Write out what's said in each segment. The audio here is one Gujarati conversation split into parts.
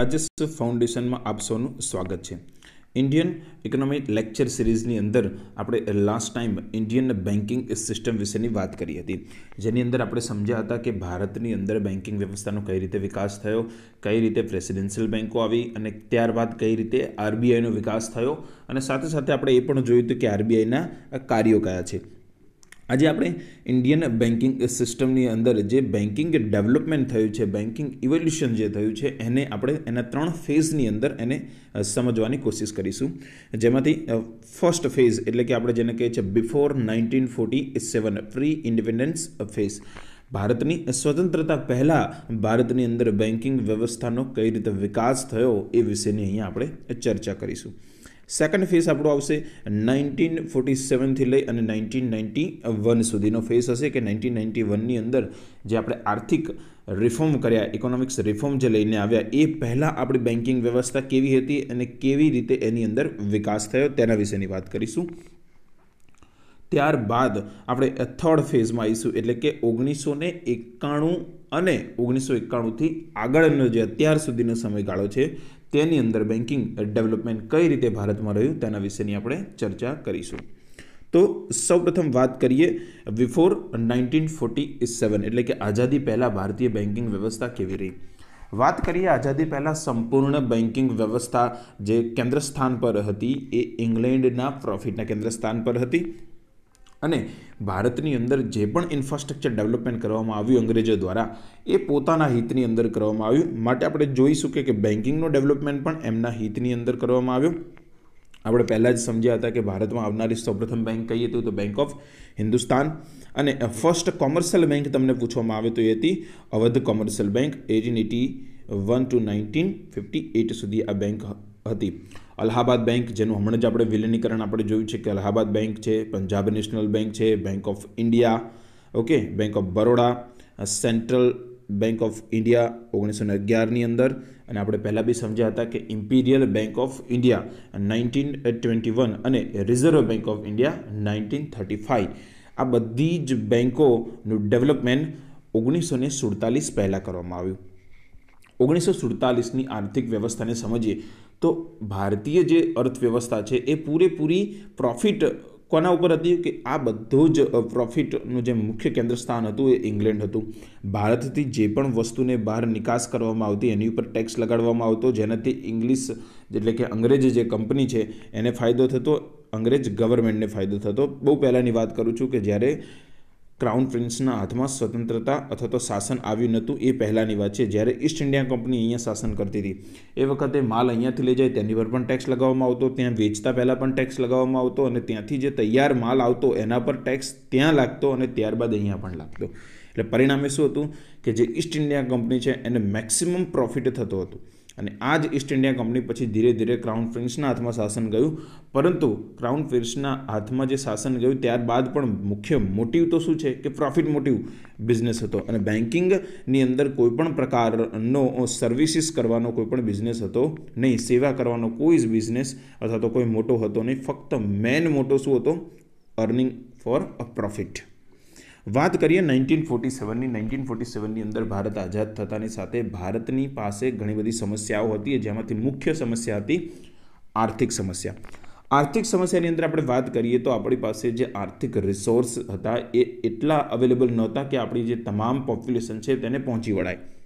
રાજેશ ફાઉન્ડેશનમાં આપ સૌનું સ્વાગત છે ઇન્ડિયન ઇકોનોમિક લેક્ચર સિરીઝની અંદર આપણે last time Indian banking system વિશેની વાત કરી હતી જેની અંદર આપણે સમજ્યા હતા કે ભારતની અંદર બેન્કિંગ વ્યવસ્થાનો કઈ રીતે વિકાસ થયો કઈ રીતે પ્રેસિડેન્શિયલ બેન્કો આવી અને ત્યારબાદ કઈ રીતે આરબીઆઈનો વિકાસ થયો અને સાથે સાથે આપણે એ પણ જોયું હતું કે આરબીઆઈના કાર્યો કયા છે આજે આપણે ઇન્ડિયન બેન્કિંગ સિસ્ટમની અંદર જે બેન્કિંગ ડેવલપમેન્ટ થયું છે બેન્કિંગ ઇવોલ્યુશન જે થયું છે એને આપણે એના ત્રણ ફેઝની અંદર એને સમજવાની કોશિશ કરીશું જેમાંથી ફર્સ્ટ ફેઝ એટલે કે આપણે જેને કહીએ છીએ before nineteen forty seven free independence phase ભારતની સ્વતંત્રતા પહેલાં ભારતની અંદર બેન્કિંગ વ્યવસ્થાનો કઈ રીતે વિકાસ થયો એ વિશેની અહીંયા આપણે ચર્ચા કરીશું સેકન્ડ ફેઝ આપણો આવશે નાઇન્ટીન ફોર્ટી સેવનથી લઈ અને નાઇન્ટીન નાઇન્ટી વન સુધીનો ફેઝ હશે કે નાઇન્ટીન નાઇન્ટી વનની અંદર જે આપણે આર્થિક રિફોર્મ કર્યા ઇકોનોમિક્સ રિફોર્મ જે લઈને આવ્યા એ પહેલાં આપણી બેન્કિંગ વ્યવસ્થા કેવી હતી અને કેવી રીતે એની અંદર વિકાસ થયો તેના વિશેની વાત કરીશું ત્યારબાદ આપણે થર્ડ ફેઝમાં આવીશું એટલે કે ઓગણીસો ને એકાણું અને ઓગણીસો એકાણુંથી આગળનો જે અત્યાર સુધીનો સમયગાળો છે તેની અંદર બેન્કિંગ ડેવલપમેન્ટ કઈ રીતે ભારતમાં રહ્યું તેના વિશેની આપણે ચર્ચા કરીશું તો સૌપ્રથમ વાત કરીએ બિફોર નાઇન્ટીન ફોર્ટી સેવન એટલે કે આઝાદી પહેલાં ભારતીય બેન્કિંગ વ્યવસ્થા કેવી રહી વાત કરીએ આઝાદી પહેલાં સંપૂર્ણ બેન્કિંગ વ્યવસ્થા જે કેન્દ્ર સ્થાન પર હતી એ ઇંગ્લેન્ડના પ્રોફિટના કેન્દ્ર સ્થાન પર હતી અને ભારતની અંદર જે પણ ઇન્ફ્રાસ્ટ્રક્ચર ડેવલપમેન્ટ કરવામાં આવ્યું અંગ્રેજો દ્વારા એ પોતાના હિતની અંદર કરવામાં આવ્યું માટે આપણે જોઈશું કે બેન્કિંગનો ડેવલપમેન્ટ પણ એમના હિતની અંદર કરવામાં આવ્યો આપણે પહેલાં જ સમજ્યા હતા કે ભારતમાં આવનારી સૌપ્રથમ બેંક કહીએ હતી તો બેંક ઓફ હિન્દુસ્તાન અને ફર્સ્ટ કોમર્શિયલ બેંક તમને પૂછવામાં આવે તો એ હતી Awadh commercial bank eighteen eighty one to nineteen fifty eight સુધી આ બેંક હતી અલ્હાબાદ બેંક જેનું હમણાં જ આપણે વિલીનીકરણ આપણે જોયું છે કે અલ્હાબાદ બેંક છે પંજાબ નેશનલ બેંક છે bank of India okay bank of Baroda central bank of India ઓગણીસો ને અગિયારની અંદર અને આપણે પહેલાં બી સમજ્યા હતા કે imperial bank of India nineteen twenty one અને reserve bank of India nineteen thirty five આ બધી જ બેંકોનું ડેવલપમેન્ટ ઓગણીસો ને સુડતાલીસ પહેલાં કરવામાં આવ્યું ઓગણીસો સુડતાલીસની આર્થિક વ્યવસ્થાને સમજીએ તો ભારતીય જે અર્થવ્યવસ્થા છે એ પૂરેપૂરી પ્રોફિટ કોના ઉપર હતી કે આ બધો જ પ્રોફિટનું જે મુખ્ય કેન્દ્ર સ્થાન હતું એ ઇંગ્લેન્ડ હતું ભારતથી જે પણ વસ્તુને બહાર નિકાસ કરવામાં આવતી એની ઉપર ટેક્સ લગાડવામાં આવતો જેનાથી ઇંગ્લિશ એટલે કે અંગ્રેજ જે કંપની છે એને ફાયદો થતો અંગ્રેજ ગવર્મેન્ટને ફાયદો થતો બહુ પહેલાંની વાત કરું છું કે જ્યારે ક્રાઉન પ્રિન્સના હાથમાં સ્વતંત્રતા અથવા તો શાસન આવ્યું નહોતું એ પહેલાંની વાત છે જ્યારે ઈસ્ટ ઇન્ડિયા કંપની અહીંયા શાસન કરતી હતી એ વખતે માલ અહીંયાથી લઈ જાય તેની પર પણ ટેક્સ લગાવવામાં આવતો ત્યાં વેચતા પહેલાં પણ ટેક્સ લગાવવામાં આવતો અને ત્યાંથી જે તૈયાર માલ આવતો એના પર ટેક્સ ત્યાં લાગતો અને ત્યારબાદ અહીંયા પણ લાગતો એટલે પરિણામે શું હતું કે જે ઈસ્ટ ઇન્ડિયા કંપની છે એને મેક્સિમમ પ્રોફિટ થતો હતો અને આ જ ઈસ્ટ ઇન્ડિયા કંપની પછી ધીરે ધીરે ક્રાઉન પ્રિન્સના હાથમાં શાસન ગયું પરંતુ ક્રાઉન પ્રિન્સના હાથમાં જે શાસન ગયું ત્યારબાદ પણ મુખ્ય મોટિવ તો શું છે કે પ્રોફિટ મોટિવ બિઝનેસ હતો અને બેન્કિંગની અંદર કોઈપણ પ્રકારનો સર્વિસીસ કરવાનો કોઈ પણ બિઝનેસ હતો નહીં સેવા કરવાનો કોઈ જ બિઝનેસ અથવા તો કોઈ મોટો હતો નહીં ફક્ત મેન મોટો શું હતો અર્નિંગ ફોર અ પ્રોફિટ વાત કરીએ નાઇન્ટીન ફોર્ટી સેવનની નાઇન્ટીન ફોર્ટી સેવનની અંદર ભારત આઝાદ થતાની સાથે ભારતની પાસે ઘણી બધી સમસ્યાઓ હતી જેમાંથી મુખ્ય સમસ્યા હતી આર્થિક સમસ્યા આર્થિક સમસ્યાની અંદર આપણે વાત કરીએ તો આપણી પાસે જે આર્થિક રિસોર્સ હતા એ એટલા અવેલેબલ નહોતા કે આપણી જે તમામ પોપ્યુલેશન છે તેને પહોંચી વળાય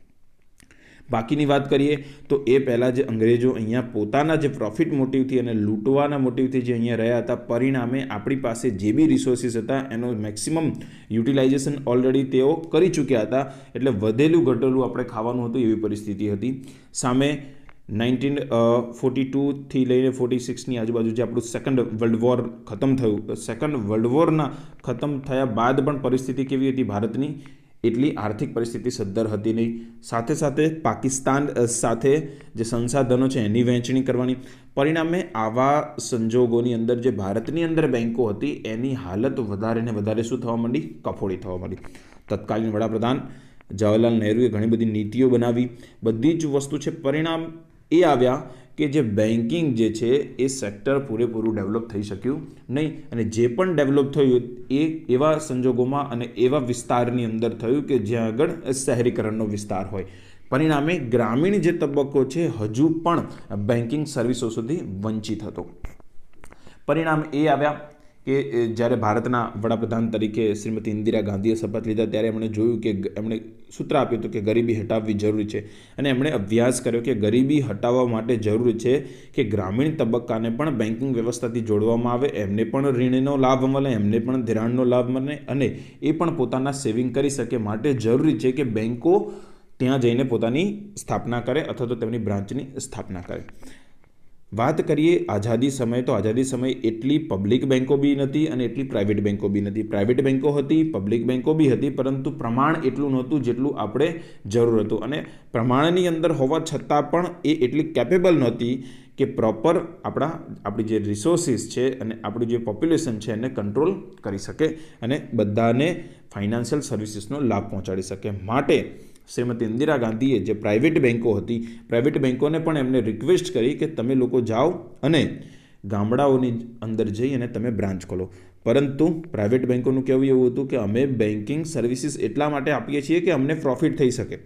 બાકીની વાત કરીએ તો એ પહેલાં જે અંગ્રેજો અહીંયા પોતાના જે પ્રોફિટ મોટિવથી અને લૂંટવાના મોટિવથી જે અહીંયા રહ્યા હતા પરિણામે આપણી પાસે જે બી રિસોર્સિસ હતા એનો મેક્સિમમ યુટિલાઇઝેશન ઓલરેડી તેઓ કરી ચૂક્યા હતા એટલે વધેલું ઘટેલું આપણે ખાવાનું હતું એવી પરિસ્થિતિ હતી સામે નાઇન્ટીન ફોર્ટી ટુથી લઈને ફોર્ટી સિક્સની આજુબાજુ જે આપણું સેકન્ડ વર્લ્ડ વોર ખતમ થયું સેકન્ડ વર્લ્ડ વોરના ખતમ થયા બાદ પણ પરિસ્થિતિ કેવી હતી ભારતની એટલી આર્થિક પરિસ્થિતિ સદ્ધર હતી નહીં સાથે સાથે પાકિસ્તાન સાથે જે સંસાધનો છે એની વહેંચણી કરવાની પરિણામે આવા સંજોગોની અંદર જે ભારતની અંદર બેન્કો હતી એની હાલત વધારે ને વધારે શું થવા માંડી કફોડી થવા માંડી તત્કાલીન વડાપ્રધાન જવાહરલાલ નહેરુએ ઘણી બધી નીતિઓ બનાવી બધી જ વસ્તુ છે પરિણામ એ આવ્યા કે જે બેન્કિંગ જે છે એ સેક્ટર પૂરેપૂરું ડેવલપ થઈ શક્યું નહીં અને જે પણ ડેવલપ થયું એ એવા સંજોગોમાં અને એવા વિસ્તારની અંદર થયું કે જ્યાં આગળ શહેરીકરણનો વિસ્તાર હોય પરિણામે ગ્રામીણ જે તબક્કો છે હજુ પણ બેન્કિંગ સર્વિસો સુધી વંચિત હતો પરિણામ એ આવ્યા કે જ્યારે ભારતના વડાપ્રધાન તરીકે શ્રીમતી ઇન્દિરા ગાંધીએ શપથ લીધા ત્યારે એમણે જોયું કે એમણે સૂત્ર આપ્યું હતું કે ગરીબી હટાવવી જરૂરી છે અને એમણે અભ્યાસ કર્યો કે ગરીબી હટાવવા માટે જરૂરી છે કે ગ્રામીણ તબક્કાને પણ બેન્કિંગ વ્યવસ્થાથી જોડવામાં આવે એમને પણ ઋણનો લાભ મળે એમને પણ ધિરાણનો લાભ મળે અને એ પણ પોતાના સેવિંગ કરી શકે માટે જરૂરી છે કે બેન્કો ત્યાં જઈને પોતાની સ્થાપના કરે અથવા તો તેમની બ્રાન્ચની સ્થાપના કરે વાત કરીએ આઝાદી સમયે તો આઝાદી સમયે એટલી પબ્લિક બેન્કો બી નથી અને એટલી પ્રાઇવેટ બેન્કો બી નથી પ્રાઇવેટ બેન્કો હતી પબ્લિક બેન્કો બી હતી પરંતુ પ્રમાણ એટલું નહોતું જેટલું આપણે જરૂર હતું અને પ્રમાણની અંદર હોવા છતાં પણ એ એટલી કેપેબલ નહોતી કે પ્રોપર આપણા આપણી જે રિસોર્સિસ છે અને આપણું જે પોપ્યુલેશન છે એને કંટ્રોલ કરી શકે અને બધાને ફાઇનાન્શિયલ સર્વિસીસનો લાભ પહોંચાડી શકે માટે શ્રીમતી ઇન્દિરા ગાંધીએ જે પ્રાઇવેટ બેન્કો હતી પ્રાઇવેટ બેન્કોને પણ એમને રિક્વેસ્ટ કરી કે તમે લોકો જાઓ અને ગામડાઓની અંદર જઈ અને તમે બ્રાન્ચ ખોલો પરંતુ પ્રાઇવેટ બેન્કોનું કહેવું એવું હતું કે અમે બેન્કિંગ સર્વિસીસ એટલા માટે આપીએ છીએ કે અમને પ્રોફિટ થઈ શકે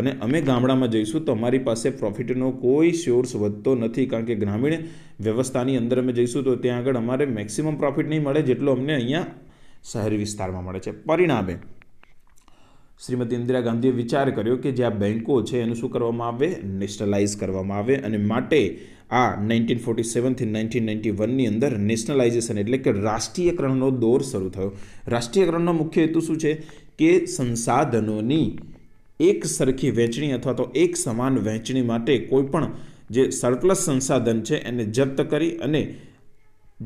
અને અમે ગામડામાં જઈશું તો અમારી પાસે પ્રોફિટનો કોઈ સોર્સ વધતો નથી કારણ કે ગ્રામીણ વ્યવસ્થાની અંદર અમે જઈશું તો ત્યાં આગળ અમારે મેક્સિમમ પ્રોફિટ નહીં મળે જેટલો અમને અહીંયા શહેરી વિસ્તારમાં મળે છે પરિણામે શ્રીમતી ઇન્દિરા ગાંધીએ વિચાર કર્યો કે જે આ બેન્કો છે એનું શું કરવામાં આવે નેશનલાઇઝ કરવામાં આવે અને માટે આ નાઇન્ટીન ફોર્ટી સેવનથી નાઇન્ટીન નાઇન્ટી વનની અંદર નેશનલાઇઝેશન એટલે કે રાષ્ટ્રીયકરણનો દોર શરૂ થયો રાષ્ટ્રીયકરણનો મુખ્ય હેતુ શું છે કે સંસાધનોની એક સરખી વહેંચણી અથવા તો એક સમાન વહેંચણી માટે કોઈપણ જે સરપ્લસ સંસાધન છે એને જપ્ત કરી અને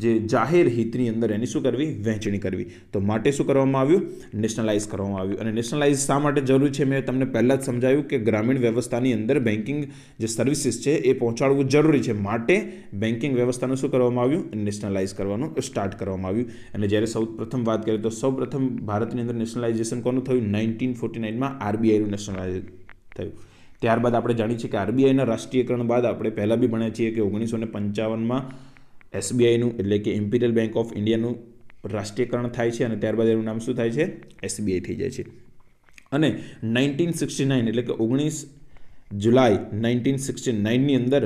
જે જાહેર હિતની અંદર એની શું કરવી વહેંચણી કરવી તો માટે શું કરવામાં આવ્યું નેશનલાઇઝ કરવામાં આવ્યું અને નેશનલાઇઝ શા માટે જરૂરી છે મેં તમને પહેલાં જ સમજાવ્યું કે ગ્રામીણ વ્યવસ્થાની અંદર બેન્કિંગ જે સર્વિસીસ છે એ પહોંચાડવું જરૂરી છે માટે બેન્કિંગ વ્યવસ્થાનું શું કરવામાં આવ્યું નેશનલાઇઝ કરવાનું સ્ટાર્ટ કરવામાં આવ્યું અને જ્યારે સૌ પ્રથમ વાત કરીએ તો સૌ પ્રથમ ભારતની અંદર નેશનલાઇઝેશન કોનું થયું નાઇન્ટીન ફોર્ટી નાઇનમાં આરબીઆઈનું નેશનલાઇઝ થયું ત્યારબાદ આપણે જાણીએ છીએ કે આરબીઆઈના રાષ્ટ્રીયકરણ બાદ આપણે પહેલાં બી ભણ્યા છીએ કે ઓગણીસો ને પંચાવનમાં એસબીઆઈનું એટલે કે ઇમ્પિરિયલ બેંક ઓફ ઇન્ડિયાનું રાષ્ટ્રીયકરણ થાય છે અને ત્યારબાદ એનું નામ શું થાય છે એસબીઆઈ થઈ જાય છે અને નાઇન્ટીન સિક્સટી નાઇન એટલે કે ઓગણીસ જુલાઈ નાઇન્ટીન સિક્સટી નાઇનની અંદર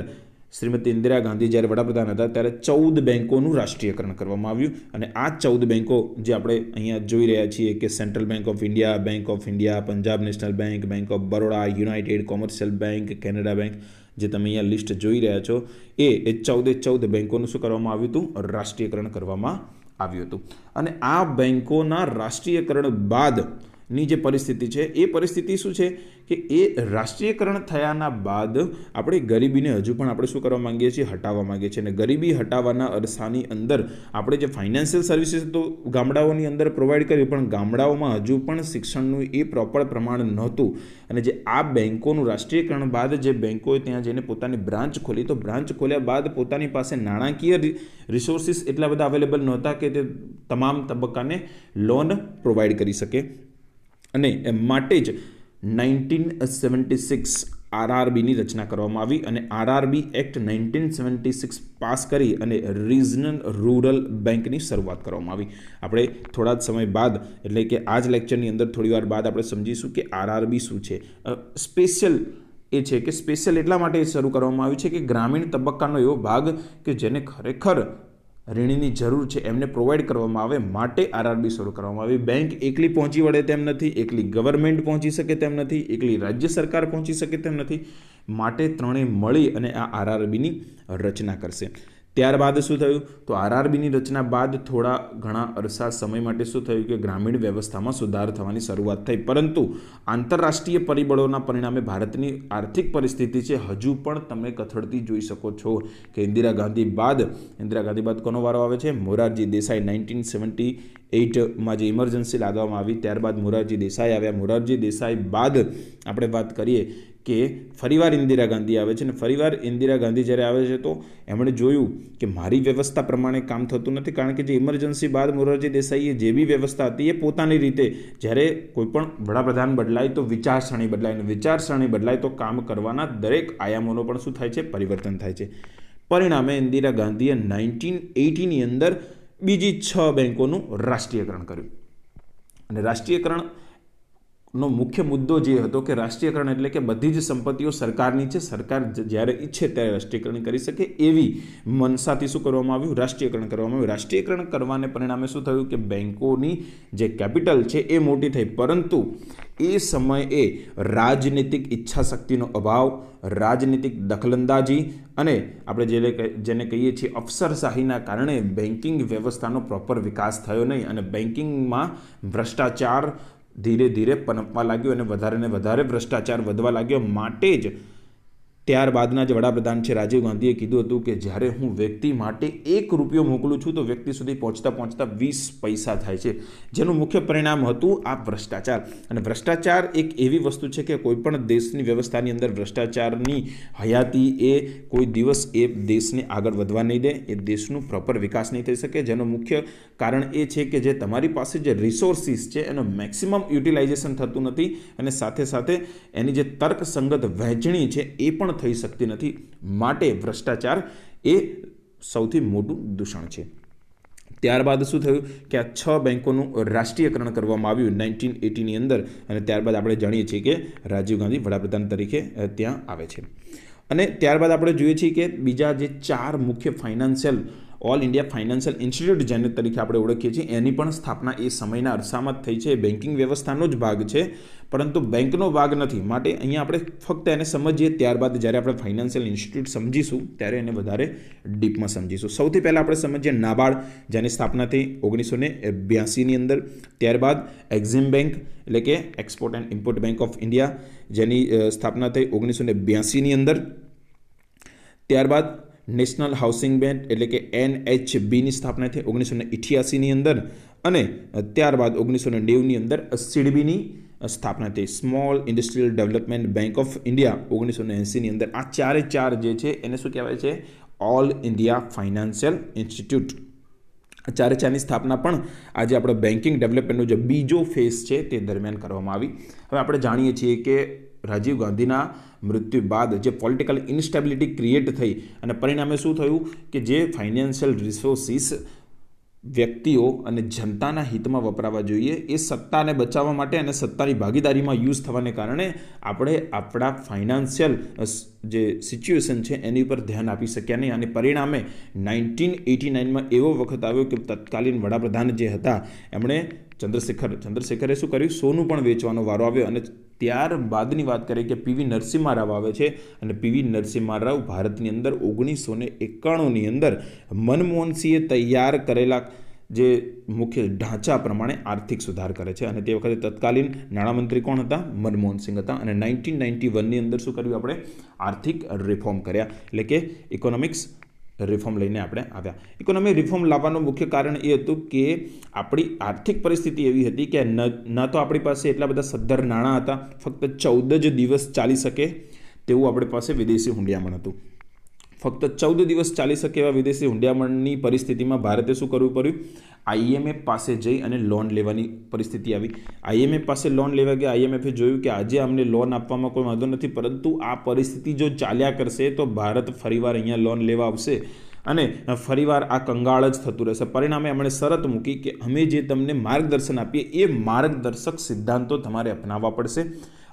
શ્રીમતી ઇન્દિરા ગાંધી જ્યારે વડાપ્રધાન હતા ત્યારે ચૌદ બેન્કોનું રાષ્ટ્રીયકરણ કરવામાં આવ્યું અને આ ચૌદ બેંકો જે આપણે અહીંયા જોઈ રહ્યા છીએ કે central bank of India bank of India Punjab national bank bank of Baroda united commercial bank Canara bank જે તમે અહીંયા લિસ્ટ જોઈ રહ્યા છો એ એ ચૌદે ચૌદ બેન્કોનું શું કરવામાં આવ્યું હતું રાષ્ટ્રીયકરણ કરવામાં આવ્યું હતું અને આ બેન્કોના રાષ્ટ્રીયકરણ બાદ ની જે પરિસ્થિતિ છે એ પરિસ્થિતિ શું છે કે એ રાષ્ટ્રીયકરણ થયાના બાદ આપણે ગરીબીને હજુ પણ આપણે શું કરવા માંગીએ છીએ હટાવવા માગીએ છીએ અને ગરીબી હટાવવાના અરસાની અંદર આપણે જે ફાઇનાન્શિયલ સર્વિસીસ તો ગામડાઓની અંદર પ્રોવાઈડ કર્યું પણ ગામડાઓમાં હજુ પણ શિક્ષણનું એ પ્રોપર પ્રમાણ નહોતું અને જે આ બેન્કોનું રાષ્ટ્રીયકરણ બાદ જે બેન્કોએ ત્યાં જઈને પોતાની બ્રાન્ચ ખોલી તો બ્રાન્ચ ખોલ્યા બાદ પોતાની પાસે નાણાકીય રિસોર્સિસ એટલા બધા અવેલેબલ નહોતા કે તે તમામ તબક્કાને લોન પ્રોવાઈડ કરી શકે અને એ માટે જ નાઇન્ટીન સેવન્ટી સિક્સ આરઆરબીની રચના કરવામાં આવી અને RRB act nineteen seventy six પાસ કરી અને રિજનલ રૂરલ બેંકની શરૂઆત કરવામાં આવી આપણે થોડા જ સમય બાદ એટલે કે આ જ લેક્ચરની અંદર થોડીવાર બાદ આપણે સમજીશું કે આરઆરબી શું છે સ્પેશિયલ એ છે કે સ્પેશિયલ એટલા માટે શરૂ કરવામાં આવ્યું છે કે ગ્રામીણ તબક્કાનો એવો ભાગ કે જેને ખરેખર ઋણની જરૂર છે એમને પ્રોવાઈડ કરવામાં આવે માટે આરઆરબી શરૂ કરવામાં આવી બેંક એકલી પહોંચી વળે તેમ નથી એકલી ગવર્મેન્ટ પહોંચી શકે તેમ નથી એકલી રાજ્ય સરકાર પહોંચી શકે તેમ નથી માટે ત્રણેય મળી અને આ આરઆરબીની રચના કરશે ત્યારબાદ શું થયું તો આરઆરબીની રચના બાદ થોડા ઘણા અરસા સમય માટે શું થયું કે ગ્રામીણ વ્યવસ્થામાં સુધાર થવાની શરૂઆત થઈ પરંતુ આંતરરાષ્ટ્રીય પરિબળોના પરિણામે ભારતની આર્થિક પરિસ્થિતિ છે હજુ પણ તમે કથળતી જોઈ શકો છો કે ઇન્દિરા ગાંધી બાદ ઇન્દિરા ગાંધી બાદ કોનો વારો આવે છે મોરારજી દેસાઈ નાઇન્ટીન સેવન્ટી એઇટમાં જે ઇમરજન્સી લાદવામાં આવી ત્યારબાદ મોરારજી દેસાઈ આવ્યા મોરારજી દેસાઈ બાદ આપણે વાત કરીએ કે ફરીવાર ઇન્દિરા ગાંધી આવે છે અને ફરીવાર ઇન્દિરા ગાંધી જ્યારે આવે છે તો એમણે જોયું કે મારી વ્યવસ્થા પ્રમાણે કામ થતું નથી કારણ કે જે ઇમરજન્સી બાદ મોરારજી દેસાઈએ જે બી વ્યવસ્થા હતી એ પોતાની રીતે જ્યારે કોઈપણ વડાપ્રધાન બદલાય તો વિચારસરણી બદલાય અને વિચારસરણી બદલાય તો કામ કરવાના દરેક આયામોનો પણ શું થાય છે પરિવર્તન થાય છે પરિણામે ઇન્દિરા ગાંધીએ નાઇન્ટીન એટીની અંદર બીજી છ બેન્કોનું રાષ્ટ્રીયકરણ કર્યું અને રાષ્ટ્રીયકરણ નો મુખ્ય મુદ્દો જે હતો કે રાષ્ટ્રીયકરણ એટલે કે બધી જ સંપત્તિઓ સરકારની છે સરકાર જ્યારે ઈચ્છે ત્યારે રાષ્ટ્રીયકરણ કરી શકે એવી મનસાથી શું કરવામાં આવ્યું રાષ્ટ્રીયકરણ કરવામાં આવ્યું રાષ્ટ્રીયકરણ કરવાને પરિણામે શું થયું કે બેન્કોની જે કેપિટલ છે એ મોટી થઈ પરંતુ એ સમયે રાજનીતિક ઈચ્છાશક્તિનો અભાવ રાજનીતિક દખલંદાજી અને આપણે જે જેને કહીએ છીએ અફસરશાહીના કારણે બેન્કિંગ વ્યવસ્થાનો પ્રોપર વિકાસ થયો નહીં અને બેન્કિંગમાં ભ્રષ્ટાચાર ધીરે ધીરે પનપવા લાગ્યું અને વધારે ને વધારે ભ્રષ્ટાચાર વધવા લાગ્યો માટે જ ત્યારબાદના જે વડાપ્રધાન છે રાજીવ ગાંધીએ કીધું હતું કે જ્યારે હું વ્યક્તિ માટે એક રૂપિયો મોકલું છું તો વ્યક્તિ સુધી પહોંચતા પહોંચતા વીસ પૈસા થાય છે જેનું મુખ્ય પરિણામ હતું આ ભ્રષ્ટાચાર અને ભ્રષ્ટાચાર એક એવી વસ્તુ છે કે કોઈપણ દેશની વ્યવસ્થાની અંદર ભ્રષ્ટાચારની હયાતી એ કોઈ દિવસ એ દેશને આગળ વધવા નહીં દે એ દેશનું પ્રોપર વિકાસ નહીં થઈ શકે જેનું મુખ્ય કારણ એ છે કે જે તમારી પાસે જે રિસોર્સિસ છે એનો મેક્સિમમ યુટિલાઇઝેશન થતું નથી અને સાથે સાથે એની જે તર્કસંગત વહેંચણી છે એ પણ થઈ શકતી નથી માટે ભ્રષ્ટાચાર એ સૌથી મોટું દૂષણ છે ત્યારબાદ શું થયું કે આ છ બેન્કોનું રાષ્ટ્રીયકરણ કરવામાં આવ્યું નાઇન્ટીન એટીની અંદર અને ત્યારબાદ આપણે જાણીએ છીએ કે રાજીવ ગાંધી વડાપ્રધાન તરીકે ત્યાં આવે છે અને ત્યારબાદ આપણે જોઈએ છીએ કે બીજા જે ચાર મુખ્ય financial all India financial institute જેને તરીકે આપણે ઓળખીએ છીએ એની પણ સ્થાપના એ સમયના અરસામાં થઈ છે બેન્કિંગ વ્યવસ્થાનો જ ભાગ છે પરંતુ બેંકનો ભાગ નથી માટે અહીંયા આપણે ફક્ત એને સમજીએ ત્યારબાદ જ્યારે આપણે ફાઇનાન્શિયલ ઇન્સ્ટિટ્યૂટ સમજીશું ત્યારે એને વધારે ડીપમાં સમજીશું સૌથી પહેલાં આપણે સમજીએ નાબાર્ડ જેની સ્થાપના થઈ ઓગણીસો ને બ્યાસીની અંદર ત્યારબાદ એક્ઝિમ બેંક એટલે કે export and import bank of India જેની સ્થાપના થઈ ઓગણીસો ને બ્યાસીની અંદર ત્યારબાદ નેશનલ હાઉસિંગ બેન્ક એટલે કે એનએચબીની સ્થાપના થઈ ઓગણીસો ને ઇઠ્યાસીની અંદર અને ત્યારબાદ ઓગણીસો ને નેવુંની અંદર સીડબીની સ્થાપના થઈ small industrial development bank of India ઓગણીસો ને એંસીની અંદર આ ચારે ચાર જે છે એને શું કહેવાય છે ઓલ ઇન્ડિયા ફાઇનાન્શિયલ ઇન્સ્ટિટ્યૂટ ચારે ચારની સ્થાપના પણ આજે આપણે બેન્કિંગ ડેવલપમેન્ટનો જે બીજો ફેઝ છે તે દરમિયાન કરવામાં આવી હવે આપણે જાણીએ છીએ કે રાજીવ ગાંધીના મૃત્યુ બાદ જે પોલિટિકલ ઇન્સ્ટેબિલિટી ક્રિએટ થઈ અને પરિણામે શું થયું કે જે ફાઇનાન્શિયલ રિસોર્સિસ વ્યક્તિઓ અને જનતાના હિતમાં વપરાવા જોઈએ એ સત્તાને બચાવવા માટે અને સત્તાની ભાગીદારીમાં યુઝ થવાને કારણે આપણે આપણા ફાઇનાન્શિયલ જે સિચ્યુએશન છે એની ઉપર ધ્યાન આપી શક્યા નહીં અને પરિણામે નાઇન્ટીન એટી નાઇનમાં એવો વખત આવ્યો કે તત્કાલીન વડાપ્રધાન જે હતા એમણે ચંદ્રશેખર ચંદ્રશેખરે શું કર્યું સોનું પણ વેચવાનો વારો આવ્યો અને ત્યારબાદની વાત કરીએ કે પીવી નરસિંહ રાવ આવે છે અને પીવી નરસિમ્હા રાવ ભારતની અંદર ઓગણીસો ને એકાણુંની અંદર મનમોહનસિંહે તૈયાર કરેલા જે મુખ્ય ઢાંચા પ્રમાણે આર્થિક સુધાર કરે છે અને તે વખતે તત્કાલીન નાણામંત્રી કોણ હતા મનમોહનસિંહ હતા અને નાઇન્ટીન નાઇન્ટી વનની અંદર શું કર્યું આપણે આર્થિક રિફોર્મ કર્યા એટલે કે ઇકોનોમિક્સ રિફોર્મ લઈને આપણે આવ્યા ઇકોનોમી રિફોર્મ લાવવાનું મુખ્ય કારણ એ હતું કે આપણી આર્થિક પરિસ્થિતિ એવી હતી કે ન તો આપણી પાસે એટલા બધા સદ્ધર નાણાં હતા ફક્ત ચૌદ જ દિવસ ચાલી શકે તેવું આપણી પાસે વિદેશી હુંડિયામણ હતું ફક્ત ચૌદ દિવસ ચાલી શકે એવા વિદેશી હુંડિયામણની પરિસ્થિતિમાં ભારતે શું કરવું પડ્યું આઈએમએફ પાસે જઈ અને લોન લેવાની પરિસ્થિતિ આવી આઈએમએફ પાસે લોન લેવા ગયા આઈએમએફે જોયું કે આજે અમને લોન આપવામાં કોઈ વાંધો નથી પરંતુ આ પરિસ્થિતિ જો ચાલ્યા કરશે તો ભારત ફરીવાર અહીંયા લોન લેવા આવશે અને ફરીવાર આ કંગાળ જ થતું રહેશે પરિણામે એમણે શરત મૂકી કે અમે જે તમને માર્ગદર્શન આપીએ એ માર્ગદર્શક સિદ્ધાંતો તમારે અપનાવવા પડશે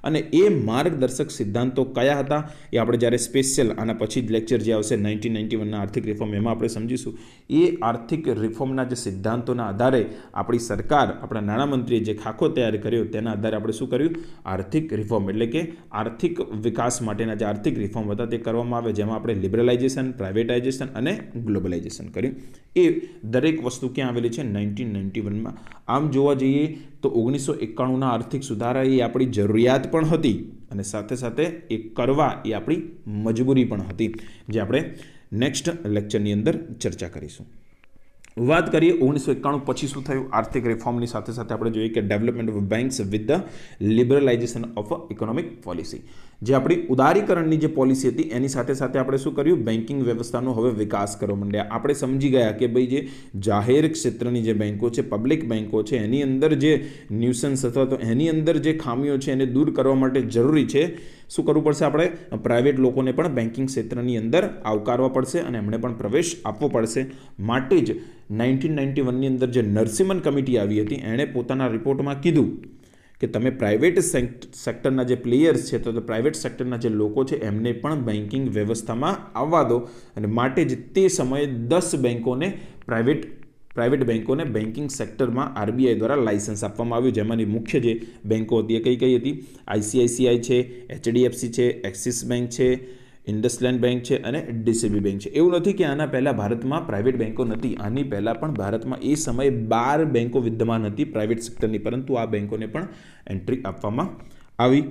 અને એ માર્ગદર્શક સિદ્ધાંતો કયા હતા એ આપણે જ્યારે સ્પેશિયલ આના પછી જ લેક્ચર જે આવશે નાઇન્ટીન નાઇન્ટી વનના આર્થિક રિફોર્મ એમાં આપણે સમજીશું એ આર્થિક રિફોર્મના જે સિદ્ધાંતોના આધારે આપણી સરકાર આપણા નાણામંત્રીએ જે ખાખો તૈયાર કર્યો તેના આધારે આપણે શું કર્યું આર્થિક રિફોર્મ એટલે કે આર્થિક વિકાસ માટેના જે આર્થિક રિફોર્મ હતા તે કરવામાં આવે જેમાં આપણે લિબરલાઇઝેશન પ્રાઇવેટાઇઝેશન અને ગ્લોબલાઇઝેશન કર્યું એ દરેક વસ્તુ ક્યાં આવેલી છે નાઇન્ટીન નાઇન્ટી વનમાં આમ જોવા જઈએ તો ઓગણીસો એકાણુંના આર્થિક સુધારા એ આપણી જરૂરિયાત પણ હતી અને સાથે સાથે એ કરવા એ આપણી મજબૂરી પણ હતી જે આપણે નેક્સ્ટ લેક્ચરની અંદર ચર્ચા કરીશું વાત કરીએ ઓગણીસો એકાણું પછી શું થયું આર્થિક રિફોર્મની સાથે સાથે આપણે જોઈએ કે development of banks with the liberalisation of economic policy જે આપણી ઉદારીકરણની જે પોલિસી હતી એની સાથે સાથે આપણે શું કર્યું બેન્કિંગ વ્યવસ્થાનો હવે વિકાસ કરવા માંડ્યા આપણે સમજી ગયા કે ભાઈ જે જાહેર ક્ષેત્રની જે બેન્કો છે પબ્લિક બેન્કો છે એની અંદર જે ન્યુસન્સ અથવા તો એની અંદર જે ખામીઓ છે એને દૂર કરવા માટે જરૂરી છે શું કરવું પડશે આપણે પ્રાઇવેટ લોકોને પણ બેન્કિંગ ક્ષેત્રની અંદર આવકારવા પડશે અને એમણે પણ પ્રવેશ આપવો પડશે માટે જ નાઇન્ટીન નાઇન્ટી વનની અંદર જે નરસિમન કમિટી આવી હતી એણે પોતાના રિપોર્ટમાં કીધું કે તમે પ્રાઇવેટ સેક્ટરના જે પ્લેયર્સ છે તો પ્રાઇવેટ સેક્ટરના જે લોકો છે એમને પણ બેન્કિંગ વ્યવસ્થામાં આવવા દો અને માટે જ તે સમયે દસ બેન્કોને પ્રાઇવેટ પ્રાઇવેટ બેન્કોને બેન્કિંગ સેક્ટરમાં આરબીઆઈ દ્વારા લાઇસન્સ આપવામાં આવ્યું જેમાંની મુખ્ય જે બેન્કો હતી એ કઈ કઈ હતી આઈસીઆઈસીઆઈ છે એચડીએફસી છે એક્સિસ બેન્ક છે ઇન્ડસલેન્ડ બેંક છે અને ડીસીબી બેંક છે એવું નથી કે આના પહેલાં ભારતમાં પ્રાઇવેટ બેન્કો નથી આની પહેલાં પણ ભારતમાં એ સમયે બાર બેન્કો વિદ્યમાન હતી પ્રાઇવેટ સેક્ટરની પરંતુ આ બેન્કોને પણ એન્ટ્રી આપવામાં આવી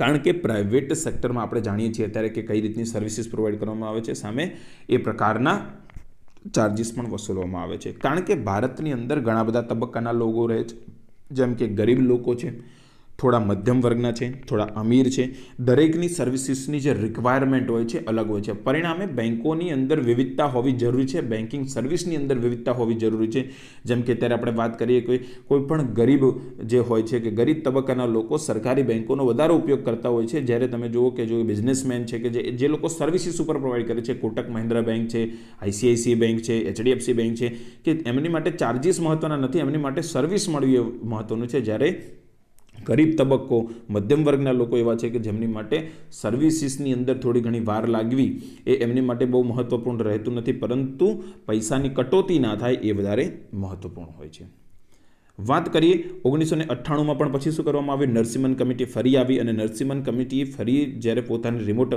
કારણ કે પ્રાઇવેટ સેક્ટરમાં આપણે જાણીએ છીએ અત્યારે કે કઈ રીતની સર્વિસીસ પ્રોવાઈડ કરવામાં આવે છે સામે એ પ્રકારના ચાર્જિસ પણ વસૂલવામાં આવે છે કારણ કે ભારતની અંદર ઘણા બધા તબક્કાના લોકો રહે છે જેમ કે ગરીબ લોકો છે થોડા મધ્યમ વર્ગના છે થોડા અમીર છે દરેકની સર્વિસીસની જે રિક્વાયરમેન્ટ હોય છે અલગ હોય છે પરિણામે બેન્કોની અંદર વિવિધતા હોવી જરૂરી છે બેન્કિંગ સર્વિસની અંદર વિવિધતા હોવી જરૂરી છે જેમ કે અત્યારે આપણે વાત કરીએ કે કોઈ પણ ગરીબ જે હોય છે કે ગરીબ તબક્કાના લોકો સરકારી બેન્કોનો વધારે ઉપયોગ કરતા હોય છે જ્યારે તમે જુઓ કે જો બિઝનેસમેન છે કે જે જે લોકો સર્વિસીસ ઉપર પ્રોવાઈડ કરે છે કોટક મહિન્દ્રા બેંક છે આઈસીઆઈસી બેંક છે એચડીએફસી બેંક છે કે એમની માટે ચાર્જિસ મહત્ત્વના નથી એમની માટે સર્વિસ મળવી મહત્ત્વનું છે જ્યારે ગરીબ તબક્કો મધ્યમ વર્ગના લોકો એવા છે કે જેમની માટે સર્વિસીસની અંદર થોડી ઘણી વાર લાગવી એ એમની માટે બહુ મહત્ત્વપૂર્ણ રહેતું નથી પરંતુ પૈસાની કટોતી ના થાય એ વધારે મહત્ત્વપૂર્ણ હોય છે વાત કરીએ ઓગણીસો ને અઠ્ઠાણુંમાં પણ પછી શું કરવામાં આવ્યું નરસિમન કમિટી ફરી આવી અને નરસિમન કમિટીએ ફરી જ્યારે પોતાની રિમોટ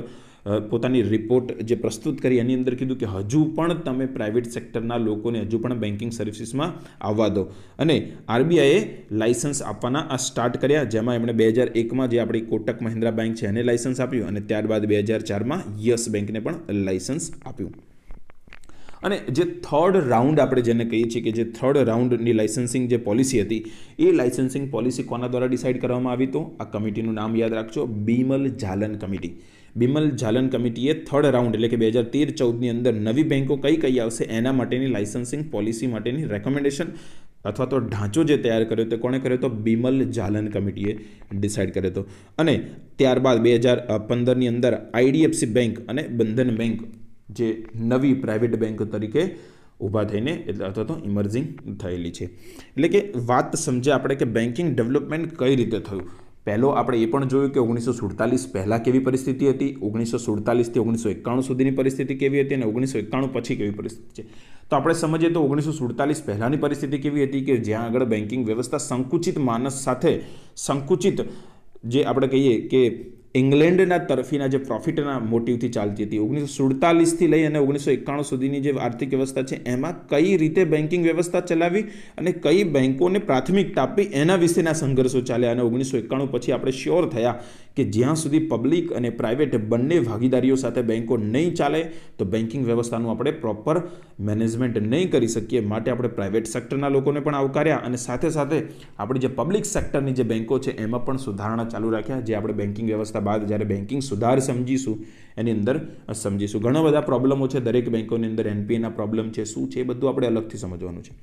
પોતાની રિપોર્ટ જે પ્રસ્તુત કરી એની અંદર કીધું કે હજુ પણ તમે પ્રાઇવેટ સેક્ટરના લોકોને હજુ પણ બેન્કિંગ સર્વિસીસમાં આવવા દો અને આરબીઆઈએ લાઇસન્સ આપવાના આ સ્ટાર્ટ કર્યા જેમાં એમણે બે હજાર એકમાં જે આપણી કોટક મહિન્દ્રા બેંક છે એને લાઇસન્સ આપ્યું અને ત્યારબાદ બે હજાર ચારમાં યસ બેંકને પણ લાઇસન્સ આપ્યું અને જે થર્ડ રાઉન્ડ આપણે જેને કહીએ છીએ કે જે થર્ડ રાઉન્ડની લાઇસન્સિંગ જે પોલિસી હતી એ લાઇસન્સિંગ પોલિસી કોના દ્વારા ડિસાઇડ કરવામાં આવી તો આ કમિટીનું નામ યાદ રાખજો બીમલ ઝાલન કમિટી બિમલ ઝાલન કમિટીએ થર્ડ રાઉન્ડ એટલે કે બે હજાર તેર ચૌદની અંદર નવી બેન્કો કઈ કઈ આવશે એના માટેની લાઇસન્સિંગ પોલિસી માટેની રેકમેન્ડેશન અથવા તો ઢાંચો જે તૈયાર કર્યો તે કોણે કર્યો તો બિમલ ઝાલન કમિટીએ ડિસાઇડ કર્યો હતો અને ત્યારબાદ બે હજાર પંદરની અંદર આઈડીએફસી બેંક અને બંધન બેંક જે નવી પ્રાઇવેટ બેંક તરીકે ઊભા થઈને એટલે અથવા તો ઇમર્જિંગ થયેલી છે એટલે કે વાત સમજ્યા આપણે કે બેન્કિંગ ડેવલપમેન્ટ કઈ રીતે થયું પહેલો આપણે એ પણ જોયું કે ઓગણીસો સુડતાલીસ પહેલાં કેવી પરિસ્થિતિ હતી ઓગણીસો સુડતાલીસથી ઓગણીસો એકાણું સુધીની પરિસ્થિતિ કેવી હતી અને ઓગણીસો એકાણું પછી કેવી પરિસ્થિતિ છે તો આપણે સમજીએ તો ઓગણીસો સુડતાલીસ પહેલાંની પરિસ્થિતિ કેવી હતી કે જ્યાં આગળ બેન્કિંગ વ્યવસ્થા સંકુચિત માનસ સાથે સંકુચિત જે આપણે કહીએ કે ઇંગ્લેન્ડના તરફીના જે પ્રોફિટના મોટિવથી ચાલતી હતી ઓગણીસો સુડતાલીસથી લઈ અને ઓગણીસો એકાણું સુધીની જે આર્થિક વ્યવસ્થા છે એમાં કઈ રીતે બેન્કિંગ વ્યવસ્થા ચલાવી અને કઈ બેન્કોને પ્રાથમિકતા આપી એના વિશેના સંઘર્ષો ચાલ્યા અને ઓગણીસો એકાણું પછી આપણે શ્યોર થયા કે જ્યાં સુધી પબ્લિક અને પ્રાઇવેટ બંને ભાગીદારીઓ સાથે બેન્કો નહીં ચાલે તો બેન્કિંગ વ્યવસ્થાનું આપણે પ્રોપર મેનેજમેન્ટ નહીં કરી શકીએ માટે આપણે પ્રાઇવેટ સેક્ટરના લોકોને પણ આવકાર્યા અને સાથે સાથે આપણી જે પબ્લિક સેક્ટરની જે બેન્કો છે એમાં પણ સુધારણા ચાલુ રાખ્યા જે આપણે બેન્કિંગ વ્યવસ્થા બાદ જ્યારે બેન્કિંગ સુધાર સમજીશું એની અંદર સમજીશું ઘણા બધા પ્રોબ્લમો છે દરેક બેન્કોની અંદર એનપીએના પ્રોબ્લેમ છે શું છે એ બધું આપણે અલગથી સમજવાનું છે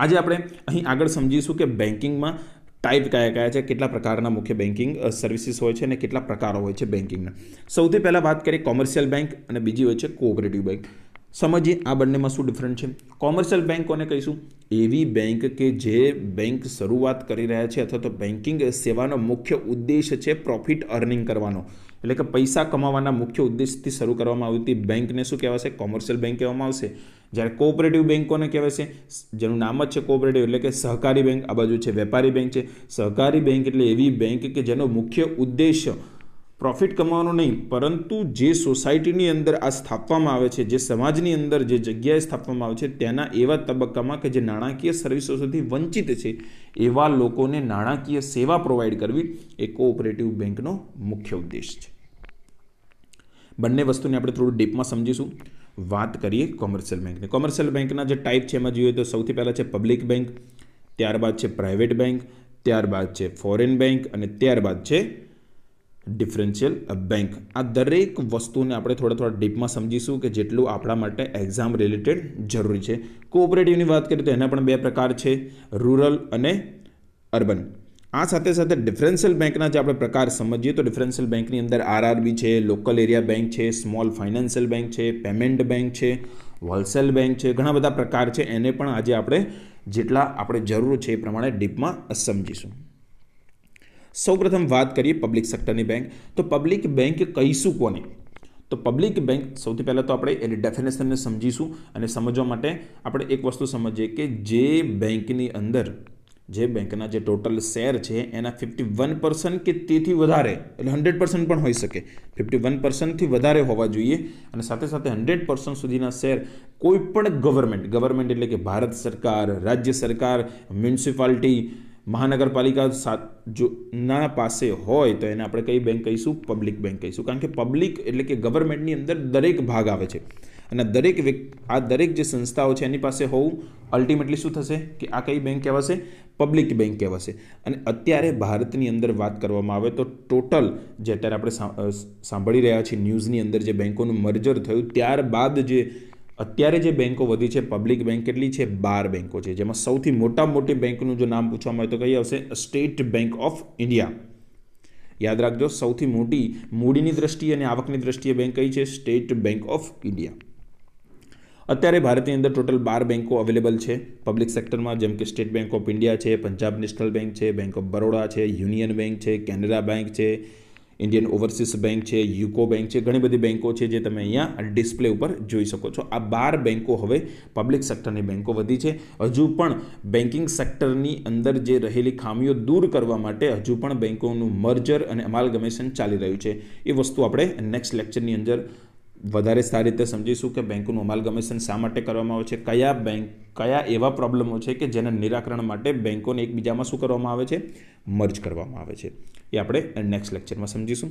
આજે આપણે અહીં આગળ સમજીશું કે બેન્કિંગમાં ટાઈપ કયા કયા છે કેટલા પ્રકારના મુખ્ય બેન્કિંગ સર્વિસીસ હોય છે અને કેટલા પ્રકારો હોય છે બેન્કિંગના સૌથી પહેલાં વાત કરીએ કોમર્શિયલ બેંક અને બીજી હોય છે કોઓપરેટિવ બેંક સમજીએ આ બંનેમાં શું ડિફરન્ટ છે કોમર્શિયલ બેન્કોને કોને કહીશું એવી બેંક કે જે બેંક શરૂઆત કરી રહ્યા છે અથવા તો બેન્કિંગ સેવાનો મુખ્ય ઉદ્દેશ છે પ્રોફિટ અર્નિંગ કરવાનો એટલે કે પૈસા કમાવાના મુખ્ય ઉદ્દેશથી શરૂ કરવામાં આવતી બેંકને શું કહેવાશે કોમર્શિયલ બેંક કહેવામાં આવશે જ્યારે કોઓપરેટિવ બેન્કોને કહેવાય છે જેનું નામ જ છે કોઓપરેટિવ એટલે કે સહકારી બેંક આ બાજુ છે વેપારી બેંક છે સહકારી બેંક એટલે એવી બેંક કે જેનો મુખ્ય ઉદ્દેશ્ય પ્રોફિટ કમાવાનો નહીં પરંતુ જે સોસાયટીની અંદર આ સ્થાપવામાં આવે છે જે સમાજની અંદર જે જગ્યાએ સ્થાપવામાં આવે છે તેના એવા તબક્કામાં કે જે નાણાકીય સર્વિસો સુધી વંચિત છે એવા લોકોને નાણાકીય સેવા પ્રોવાઈડ કરવી એ કોઓપરેટિવ બેંકનો મુખ્ય ઉદ્દેશ છે બંને વસ્તુને આપણે થોડું ડીપમાં સમજીશું વાત કરીએ કોમર્શિયલ બેંકની કોમર્શિયલ બેંકના જે ટાઈપ છે એમાં જોઈએ તો સૌથી પહેલાં છે પબ્લિક બેંક ત્યારબાદ છે પ્રાઇવેટ બેંક ત્યારબાદ છે ફોરેન બેંક અને ત્યારબાદ છે ડિફરન્શિયલ બેંક આ દરેક વસ્તુને આપણે થોડા થોડા ડીપમાં સમજીશું કે જેટલું આપણા માટે એક્ઝામ રિલેટેડ જરૂરી છે કોઓપરેટિવની વાત કરીએ તો એના પણ બે પ્રકાર છે રૂરલ અને અર્બન આ સાથે સાથે ડિફરન્શિયલ બેંકના જે આપણે પ્રકાર સમજીએ તો ડિફરન્શિયલ બેંકની અંદર આરઆરબી છે લોકલ એરિયા બેંક છે સ્મોલ ફાઇનાન્શિયલ બેંક છે પેમેન્ટ બેંક છે હોલસેલ બેંક છે ઘણા બધા પ્રકાર છે એને પણ આજે આપણે જેટલા આપણે જરૂર છે એ પ્રમાણે ડીપમાં સમજીશું સૌપ્રથમ વાત કરીએ પબ્લિક સેક્ટરની બેંક તો પબ્લિક બેંક કહીશું કોને તો પબ્લિક બેંક સૌથી પહેલાં તો આપણે એની ડેફિનેશનને સમજીશું અને સમજવા માટે આપણે એક વસ્તુ સમજીએ કે જે બેંકની અંદર જે બેંકના જે ટોટલ શેર છે એના ફિફ્ટી વન પર્સન્ટ કે તેથી વધારે એટલે હંડ્રેડ પર્સન્ટ પણ હોઈ શકે ફિફ્ટી વન પર્સન્ટથી વધારે હોવા જોઈએ અને સાથે સાથે હંડ્રેડ પર્સન્ટ સુધીના શેર કોઈ પણ ગવર્મેન્ટ ગવર્મેન્ટ એટલે કે ભારત સરકાર રાજ્ય સરકાર મ્યુનિસિપાલિટી મહાનગરપાલિકા જો ના પાસે હોય તો એને આપણે કઈ બેંક કહીશું પબ્લિક બેંક કહીશું કારણ કે પબ્લિક એટલે કે ગવર્મેન્ટની અંદર દરેક ભાગ આવે છે અને દરેક આ દરેક જે સંસ્થાઓ છે એની પાસે હોવું અલ્ટિમેટલી શું થશે કે આ કઈ બેંક કહેવાશે પબ્લિક બેંક કહેવાશે અને અત્યારે ભારતની અંદર વાત કરવામાં આવે તો ટોટલ જે અત્યારે આપણે સાંભળી રહ્યા છીએ ન્યૂઝની અંદર જે બેંકોનું મર્જર થયું ત્યારબાદ જે અત્યારે જે બેન્કો વધી છે પબ્લિક બેન્ક કેટલી છે બાર બેન્કો છે જેમાં સૌથી મોટા મોટી બેન્કનું જો નામ પૂછવામાં આવે તો કઈ આવશે સ્ટેટ બેન્ક ઓફ ઇન્ડિયા યાદ રાખજો સૌથી મોટી મૂડીની દ્રષ્ટિએ અને આવકની દ્રષ્ટિએ બેંક કઈ છે સ્ટેટ બેન્ક ઓફ ઇન્ડિયા અત્યારે ભારતની અંદર ટોટલ બાર બેન્કો અવેલેબલ છે પબ્લિક સેક્ટરમાં જેમ કે સ્ટેટ બેન્ક ઓફ ઇન્ડિયા છે પંજાબ નેશનલ બેન્ક છે બેન્ક ઓફ બરોડા છે યુનિયન બેન્ક છે કેનેરા બેન્ક છે ઇન્ડિયન ઓવરસીઝ બેંક છે યુકો બેંક છે ઘણી બધી બેન્કો છે જે તમે અહીંયા ડિસ્પ્લે ઉપર જોઈ શકો છો આ બાર બેંકો હવે પબ્લિક સેક્ટરની બેન્કો વધી છે હજુ પણ બેન્કિંગ સેક્ટરની અંદર જે રહેલી ખામીઓ દૂર કરવા માટે હજુ પણ બેંકોનું મર્જર અને અમાલગમેશન ચાલી રહ્યું છે એ વસ્તુ આપણે નેક્સ્ટ લેક્ચરની અંદર વધારે સારી રીતે સમજીશું કે બેંકનું અમાલગમેશન શા માટે કરવામાં આવે છે કયા બેંક કયા એવા પ્રોબ્લેમો છે કે જેના નિરાકરણ માટે બેંકોને એકબીજામાં શું કરવામાં આવે છે મર્જ કરવામાં આવે છે એ આપણે નેક્સ્ટ લેક્ચરમાં સમજીશું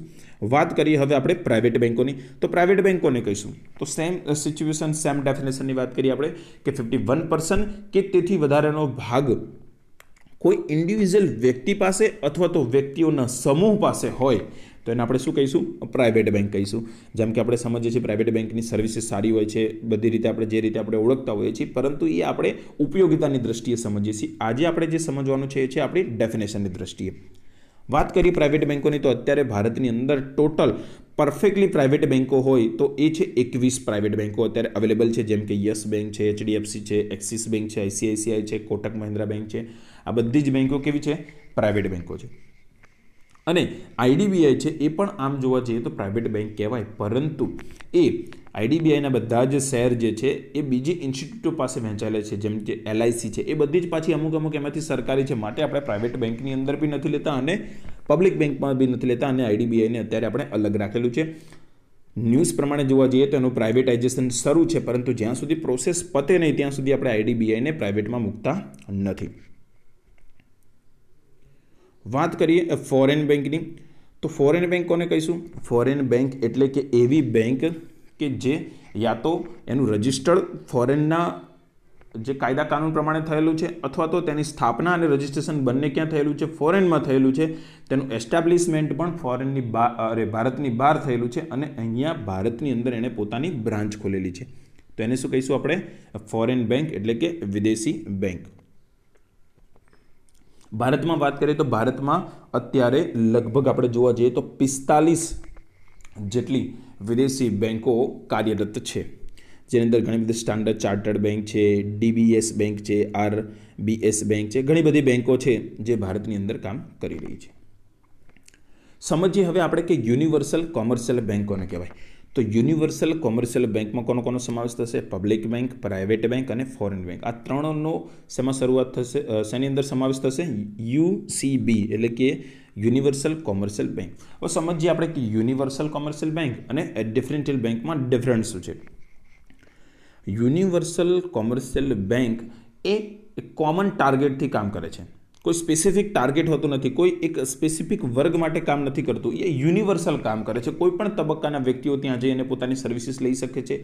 વાત કરીએ હવે આપણે પ્રાઇવેટ બેંકોની તો પ્રાઇવેટ બેંકોને કહીશું તો સેમ સિચ્યુએશન સેમ ડેફિનેશનની વાત કરીએ આપણે કે ફિફ્ટી વન પર્સન્ટ કે તેથી વધારેનો ભાગ કોઈ ઇન્ડિવિજ્યુઅલ વ્યક્તિ પાસે અથવા તો વ્યક્તિઓના સમૂહ પાસે હોય તો એને આપણે શું કહીશું પ્રાઇવેટ બેંક કહીશું જેમ કે આપણે સમજીએ છીએ પ્રાઇવેટ બેંકની સર્વિસીસ સારી હોય છે બધી રીતે આપણે જે રીતે આપણે ઓળખતા હોઈએ છીએ પરંતુ એ આપણે ઉપયોગિતાની દ્રષ્ટિએ સમજીએ છીએ આજે આપણે જે સમજવાનું છે એ છે આપણી ડેફિનેશનની દ્રષ્ટિએ વાત કરીએ પ્રાઇવેટ બેંકોની તો અત્યારે ભારતની અંદર ટોટલ પરફેક્ટલી પ્રાઇવેટ બેંકો હોય તો એ છે એકવીસ પ્રાઇવેટ બેંકો અત્યારે અવેલેબલ છે જેમ કે યસ બેંક છે એચડીએફસી છે એક્સિસ બેંક છે આઈસીઆઈસીઆઈ છે કોટક મહિન્દ્રા બેંક છે આ બધી જ બેંકો કેવી છે પ્રાઇવેટ બેંકો છે અને આઈડીબીઆઈ છે એ પણ આમ જોવા જઈએ તો પ્રાઇવેટ બેંક કહેવાય પરંતુ એ આઈડીબીઆઈના બધા જ શેર જે છે એ બીજી ઇન્સ્ટિટ્યૂટો પાસે વહેંચાયેલા છે જેમ કે એલઆઈસી છે એ બધી જ પાછી અમુક અમુક એમાંથી સરકારી છે માટે આપણે પ્રાઇવેટ બેંકની અંદર બી નથી લેતા અને પબ્લિક બેંકમાં બી નથી લેતા અને આઈડીબીઆઈને અત્યારે આપણે અલગ રાખેલું છે ન્યૂઝ પ્રમાણે જોવા જઈએ તો એનું પ્રાઇવેટાઇઝેશન શરૂ છે પરંતુ જ્યાં સુધી પ્રોસેસ પતે નહીં ત્યાં સુધી આપણે આઈડીબીઆઈને પ્રાઇવેટમાં મૂકતા નથી વાત કરીએ ફોરેન બેંકની તો ફોરેન બેંક કોને કહીશું ફોરેન બેંક એટલે કે એવી બેંક કે જે યા તો એનું રજિસ્ટર્ડ ફોરેનના જે કાયદા કાનૂન પ્રમાણે થયેલું છે અથવા તો તેની સ્થાપના અને રજિસ્ટ્રેશન બંને ક્યાં થયેલું છે ફોરેનમાં થયેલું છે તેનું એસ્ટાબ્લિશમેન્ટ પણ ફોરેનની બા અરે ભારતની બહાર થયેલું છે અને અહીંયા ભારતની અંદર એણે પોતાની બ્રાન્ચ ખોલેલી છે તો એને શું કહીશું આપણે ફોરેન બેંક એટલે કે વિદેશી બેંક ભારતમાં વાત કરીએ તો ભારતમાં અત્યારે લગભગ આપણે જોવા જઈએ તો પિસ્તાલીસ જેટલી વિદેશી બેન્કો કાર્યરત છે જેની અંદર ઘણી બધી સ્ટાન્ડર્ડ ચાર્ટર્ડ બેંક છે ડીબીએસ બેંક છે આરબીએસ બેંક છે ઘણી બધી બેન્કો છે જે ભારતની અંદર કામ કરી રહી છે સમજીએ હવે આપણે કે યુનિવર્સલ કોમર્શિયલ બેન્કોને કહેવાય તો યુનિવર્સલ કોમર્શિયલ બેંકમાં કોનો કોનો સમાવેશ થશે પબ્લિક બેંક પ્રાઇવેટ બેંક અને ફોરેન બેંક આ ત્રણનો શેમાં શરૂઆત થશે શેની અંદર સમાવેશ થશે યુસીબી એટલે કે યુનિવર્સલ કોમર્શિયલ બેંક હવે સમજીએ આપણે કે યુનિવર્સલ કોમર્શિયલ બેંક અને ડિફરન્શિયલ બેંકમાં ડિફરન્સ શું છે યુનિવર્સલ કોમર્શિયલ બેંક એ કોમન ટાર્ગેટથી કામ કરે છે કોઈ સ્પેસિફિક ટાર્ગેટ હોતું નથી કોઈ એક સ્પેસિફિક વર્ગ માટે કામ નથી કરતું એ યુનિવર્સલ કામ કરે છે કોઈ પણ તબક્કાના વ્યક્તિઓ ત્યાં જઈને પોતાની સર્વિસીસ લઈ શકે છે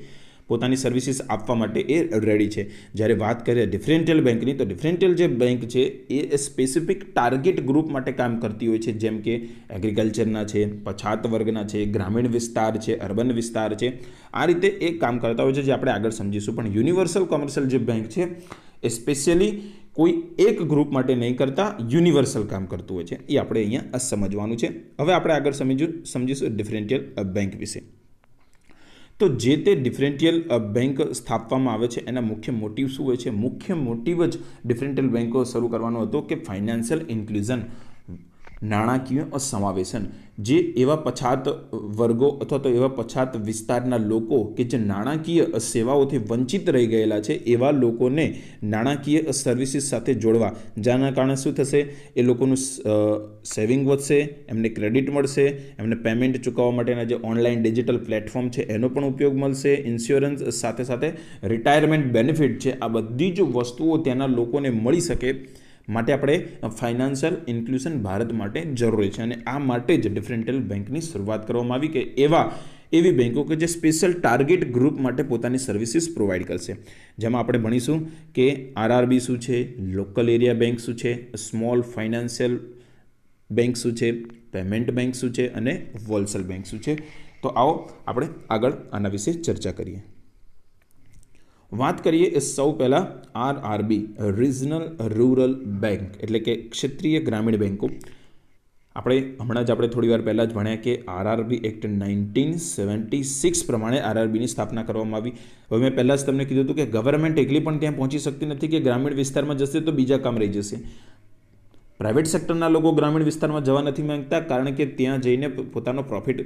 પોતાની સર્વિસીસ આપવા માટે એ રેડી છે જ્યારે વાત કરીએ ડિફરન્ટિયલ બેંકની તો ડિફરન્ટિયલ જે બેંક છે એ સ્પેસિફિક ટાર્ગેટ ગ્રુપ માટે કામ કરતી હોય છે જેમ કે એગ્રીકલ્ચરના છે પછાત વર્ગના છે ગ્રામીણ વિસ્તાર છે અર્બન વિસ્તાર છે આ રીતે એ કામ કરતા હોય છે જે આપણે આગળ સમજીશું પણ યુનિવર્સલ કોમર્શિયલ જે બેંક છે એ સ્પેશિયલી કોઈ એક ગ્રુપ માટે નહીં કરતા યુનિવર્સલ કામ કરતું હોય છે એ આપણે અહીંયા સમજવાનું છે હવે આપણે આગળ સમજ્યું સમજીશું ડિફરન્ટિયલ બેંક વિશે તો જે તે ડિફરન્ટિયલ બેંક સ્થાપવામાં આવે છે એના મુખ્ય મોટિવ શું હોય છે મુખ્ય મોટિવ જ ડિફરન્ટિયલ બેંકો શરૂ કરવાનો હતો કે ફાઇનાન્શિયલ ઇન્ક્લુઝન નાણાકીય અસમાવેશન જે એવા પછાત વર્ગો અથવા તો એવા પછાત વિસ્તારના લોકો કે જે નાણાકીય સેવાઓથી વંચિત રહી ગયેલા છે એવા લોકોને નાણાકીય સર્વિસીસ સાથે જોડવા જેના કારણે શું થશે એ લોકોનું સેવિંગ વધશે એમને ક્રેડિટ મળશે એમને પેમેન્ટ ચૂકવવા માટેના જે ઓનલાઈન ડિજિટલ પ્લેટફોર્મ છે એનો પણ ઉપયોગ મળશે ઇન્સ્યોરન્સ સાથે સાથે રિટાયરમેન્ટ બેનિફિટ છે આ બધી જ વસ્તુઓ ત્યાંના લોકોને મળી શકે માટે આપણે ફાઇનાન્શિયલ ઇન્ક્લુઝન ભારત માટે જરૂરી છે અને આ માટે જ ડિફરન્ટલ બેંકની શરૂઆત કરવામાં આવી કે એવા એવી બેંકો કે જે સ્પેશિયલ ટાર્ગેટ ગ્રુપ માટે પોતાની સર્વિસીસ પ્રોવાઈડ કરશે જેમાં આપણે ભણીશું કે આરઆરબી શું છે લોકલ એરિયા બેંક શું છે સ્મોલ ફાઇનાન્શિયલ બેંક શું છે પેમેન્ટ બેંક શું છે અને હોલસેલ બેંક શું છે તો આવો આપણે આગળ આના વિશે ચર્ચા કરીએ વાત કરીએ સૌ પહેલાં આરઆરબી રિજનલ રૂરલ બેંક એટલે કે ક્ષેત્રીય ગ્રામીણ બેન્કો આપણે હમણાં જ આપણે થોડી વાર પહેલાં જ ભણ્યા કે RRB act nineteen seventy six પ્રમાણે આરઆરબીની સ્થાપના કરવામાં આવી હવે મેં પહેલાં જ તમને કીધું હતું કે ગવર્મેન્ટ એકલી પણ ત્યાં પહોંચી શકતી નથી કે ગ્રામીણ વિસ્તારમાં જશે તો બીજા કામ રહી જશે પ્રાઇવેટ સેક્ટરના લોકો ગ્રામીણ વિસ્તારમાં જવા નથી માંગતા કારણ કે ત્યાં જઈને પોતાનો પ્રોફિટ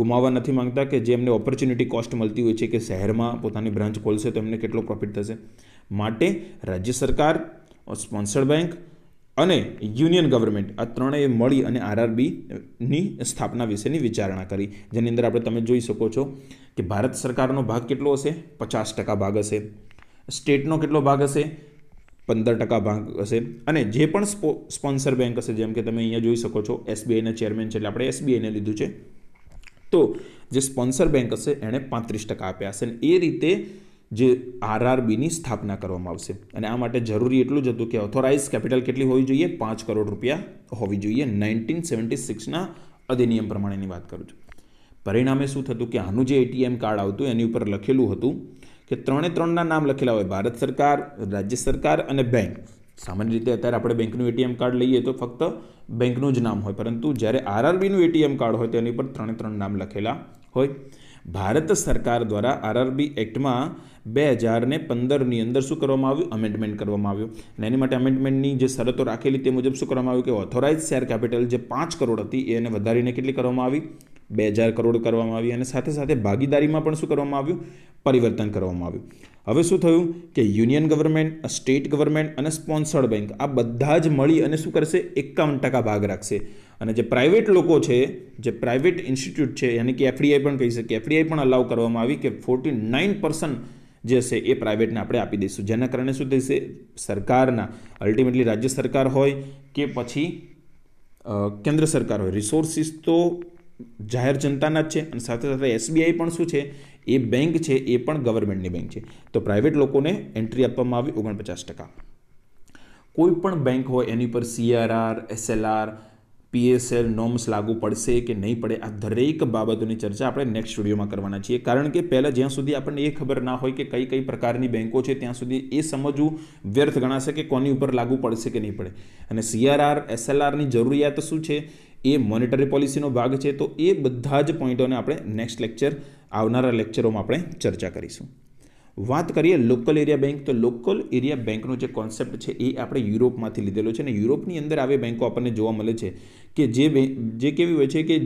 ગુમાવવા નથી માંગતા કે જે એમને ઓપોર્ચ્યુનિટી કોસ્ટ મળતી હોય છે કે શહેરમાં પોતાની બ્રાન્ચ ખોલશે તો એમને કેટલો પ્રોફિટ થશે માટે રાજ્ય સરકાર સ્પોન્સર્ડ બેંક અને યુનિયન ગવર્મેન્ટ આ ત્રણેય મળી અને આરઆરબીની સ્થાપના વિશેની વિચારણા કરી જેની અંદર આપણે તમે જોઈ શકો છો કે ભારત સરકારનો ભાગ કેટલો હશે પચાસ ટકા ભાગ હશે સ્ટેટનો કેટલો ભાગ હશે પંદર ટકા ભાગ હશે અને જે પણ સ્પોન્સર બેંક હશે જેમ કે તમે અહીંયા જોઈ શકો છો એસબીઆઈના ચેરમેન છે એટલે આપણે એસબીઆઈને લીધું છે તો જે સ્પોન્સર બેંક હશે એણે પાંત્રીસ ટકા આપ્યા હશે અને એ રીતે જે આરઆરબીની સ્થાપના કરવામાં આવશે અને આ માટે જરૂરી એટલું જ હતું કે ઓથોરાઇઝ કેપિટલ કેટલી હોવી જોઈએ પાંચ કરોડ રૂપિયા હોવી જોઈએ નાઇન્ટીન સેવન્ટી સિક્સના અધિનિયમ પ્રમાણેની વાત કરું છું પરિણામે શું થતું કે આનું જે એટીએમ કાર્ડ આવતું એની ઉપર લખેલું હતું કે ત્રણે ત્રણના નામ લખેલા હોય ભારત સરકાર રાજ્ય સરકાર અને બેંક સામાન્ય રીતે અત્યારે આપણે બેંકનું એટીએમ કાર્ડ લઈએ તો ફક્ત બેંકનું જ નામ હોય પરંતુ જ્યારે આરઆરબીનું એટીએમ કાર્ડ હોય તેની પર ત્રણે ત્રણ નામ લખેલા હોય ભારત સરકાર દ્વારા આરઆરબી એક્ટમાં બે હજારને પંદરની અંદર શું કરવામાં આવ્યું અમેન્ડમેન્ટ કરવામાં આવ્યું અને એની માટે અમેન્ડમેન્ટની જે શરતો રાખેલી તે મુજબ શું કરવામાં આવ્યું કે ઓથોરાઇઝ શેર કેપિટલ જે પાંચ કરોડ હતી એને વધારીને કેટલી કરવામાં આવી બે હજાર કરોડ કરવામાં આવી અને સાથે સાથે ભાગીદારીમાં પણ શું કરવામાં આવ્યું પરિવર્તન કરવામાં આવ્યું હવે શું થયું કે યુનિયન ગવર્મેન્ટ સ્ટેટ ગવર્મેન્ટ અને સ્પોન્સર્ડ બેંક આ બધા જ મળી અને શું કરશે એકાવન ટકા ભાગ રાખશે અને જે પ્રાઇવેટ લોકો છે જે પ્રાઇવેટ ઇન્સ્ટિટ્યૂટ છે યાની કે એફડીઆઈ પણ કહી શકીએ એફડીઆઈ પણ અલાઉ કરવામાં આવી કે ફોર્ટી નાઇન પર્સન્ટ જે છે એ પ્રાઇવેટને આપણે આપી દઈશું જેના કારણે શું થશે સરકારના અલ્ટિમેટલી રાજ્ય સરકાર હોય કે પછી કેન્દ્ર સરકાર હોય રિસોર્સિસ તો જાહેર જનતાના જ છે અને સાથે સાથે એસબીઆઈ પણ શું છે એ બેંક છે એ પણ ગવર્મેન્ટની બેંક છે તો પ્રાઇવેટ લોકોને એન્ટ્રી આપવામાં આવી ઓગણપચાસ ટકા કોઈ પણ બેંક હોય એની પર સીઆરઆર એસએલઆર પીએસએલ નોમ્સ લાગુ પડશે કે નહીં પડે આ દરેક બાબતોની ચર્ચા આપણે નેક્સ્ટ વિડીયોમાં કરવાના છીએ કારણ કે પહેલાં જ્યાં સુધી આપણને એ ખબર ના હોય કે કઈ કઈ પ્રકારની બેન્કો છે ત્યાં સુધી એ સમજવું વ્યર્થ ગણાશે કે કોની ઉપર લાગુ પડશે કે નહીં પડે અને સીઆરઆર એસએલઆરની જરૂરિયાત શું છે એ મોનિટરી પોલિસીનો ભાગ છે તો એ બધા જ પોઈન્ટોને આપણે નેક્સ્ટ લેક્ચર આવનારા લેક્ચરોમાં આપણે ચર્ચા કરીશું વાત કરીએ લોકલ એરિયા બેંક તો લોકલ એરિયા બેંકનો જે કોન્સેપ્ટ છે એ આપણે યુરોપમાંથી લીધેલો છે અને યુરોપની અંદર આવી બેંકો આપણને જોવા મળે છે કે જે જે કેવી હોય છે કે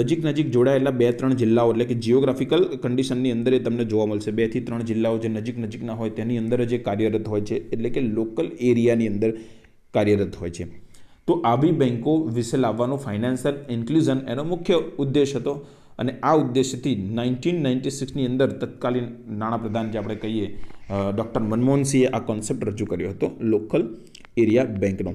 નજીક નજીક જોડાયેલા બે ત્રણ જિલ્લાઓ એટલે કે જિયોગ્રાફિકલ કન્ડિશનની અંદર એ તમને જોવા મળશે બેથી ત્રણ જિલ્લાઓ જે નજીક નજીકના હોય તેની અંદર જે કાર્યરત હોય છે એટલે કે લોકલ એરિયાની અંદર કાર્યરત હોય છે તો આવી બેંકો વિશે લાવવાનો ફાઇનાન્શિયલ ઇન્ક્લુઝન એનો મુખ્ય ઉદ્દેશ હતો અને આ ઉદ્દેશ્યથી નાઇન્ટીન નાઇન્ટી સિક્સની અંદર તત્કાલીન નાણાપ્રધાન જે આપણે કહીએ ડૉક્ટર મનમોહનસિંહે આ કોન્સેપ્ટ રજૂ કર્યો હતો લોકલ એરિયા બેંકનો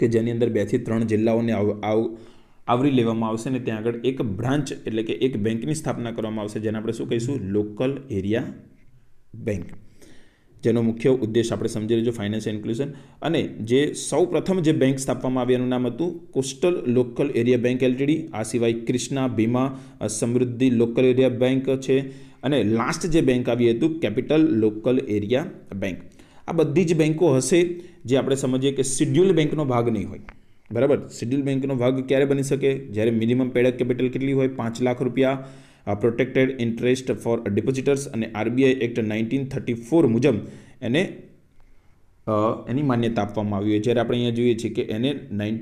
કે જેની અંદર બેથી ત્રણ જિલ્લાઓને આવરી લેવામાં આવશે અને ત્યાં આગળ એક બ્રાન્ચ એટલે કે એક બેંકની સ્થાપના કરવામાં આવશે જેને આપણે શું કહીશું લોકલ એરિયા બેંક જેનો મુખ્ય ઉદ્દેશ આપણે સમજી લેજો ફાઇનાન્સ ઇન્ક્લુઝન અને જે સૌ પ્રથમ જે બેંક સ્થાપવામાં આવી એનું નામ હતું coastal local area bank LTD આ સિવાય ક્રિષ્ના ભીમા સમૃદ્ધિ લોકલ એરિયા બેંક છે અને લાસ્ટ જે બેંક આવી હતું કેપિટલ લોકલ એરિયા બેંક આ બધી જ બેંકો હશે જે આપણે સમજીએ કે શિડ્યુલ બેંકનો ભાગ નહીં હોય બરાબર શિડ્યુલ બેંકનો ભાગ ક્યારે બની શકે જ્યારે મિનિમમ પેડક કેપિટલ કેટલી હોય પાંચ લાખ રૂપિયા આ પ્રોટેક્ટેડ ઇન્ટરેસ્ટ ફોર ડિપોઝિટર્સ અને RBI act nineteen thirty four મુજબ એને એની માન્યતા આપવામાં આવી હોય જ્યારે આપણે અહીંયા જોઈએ છીએ કે એને નાઇન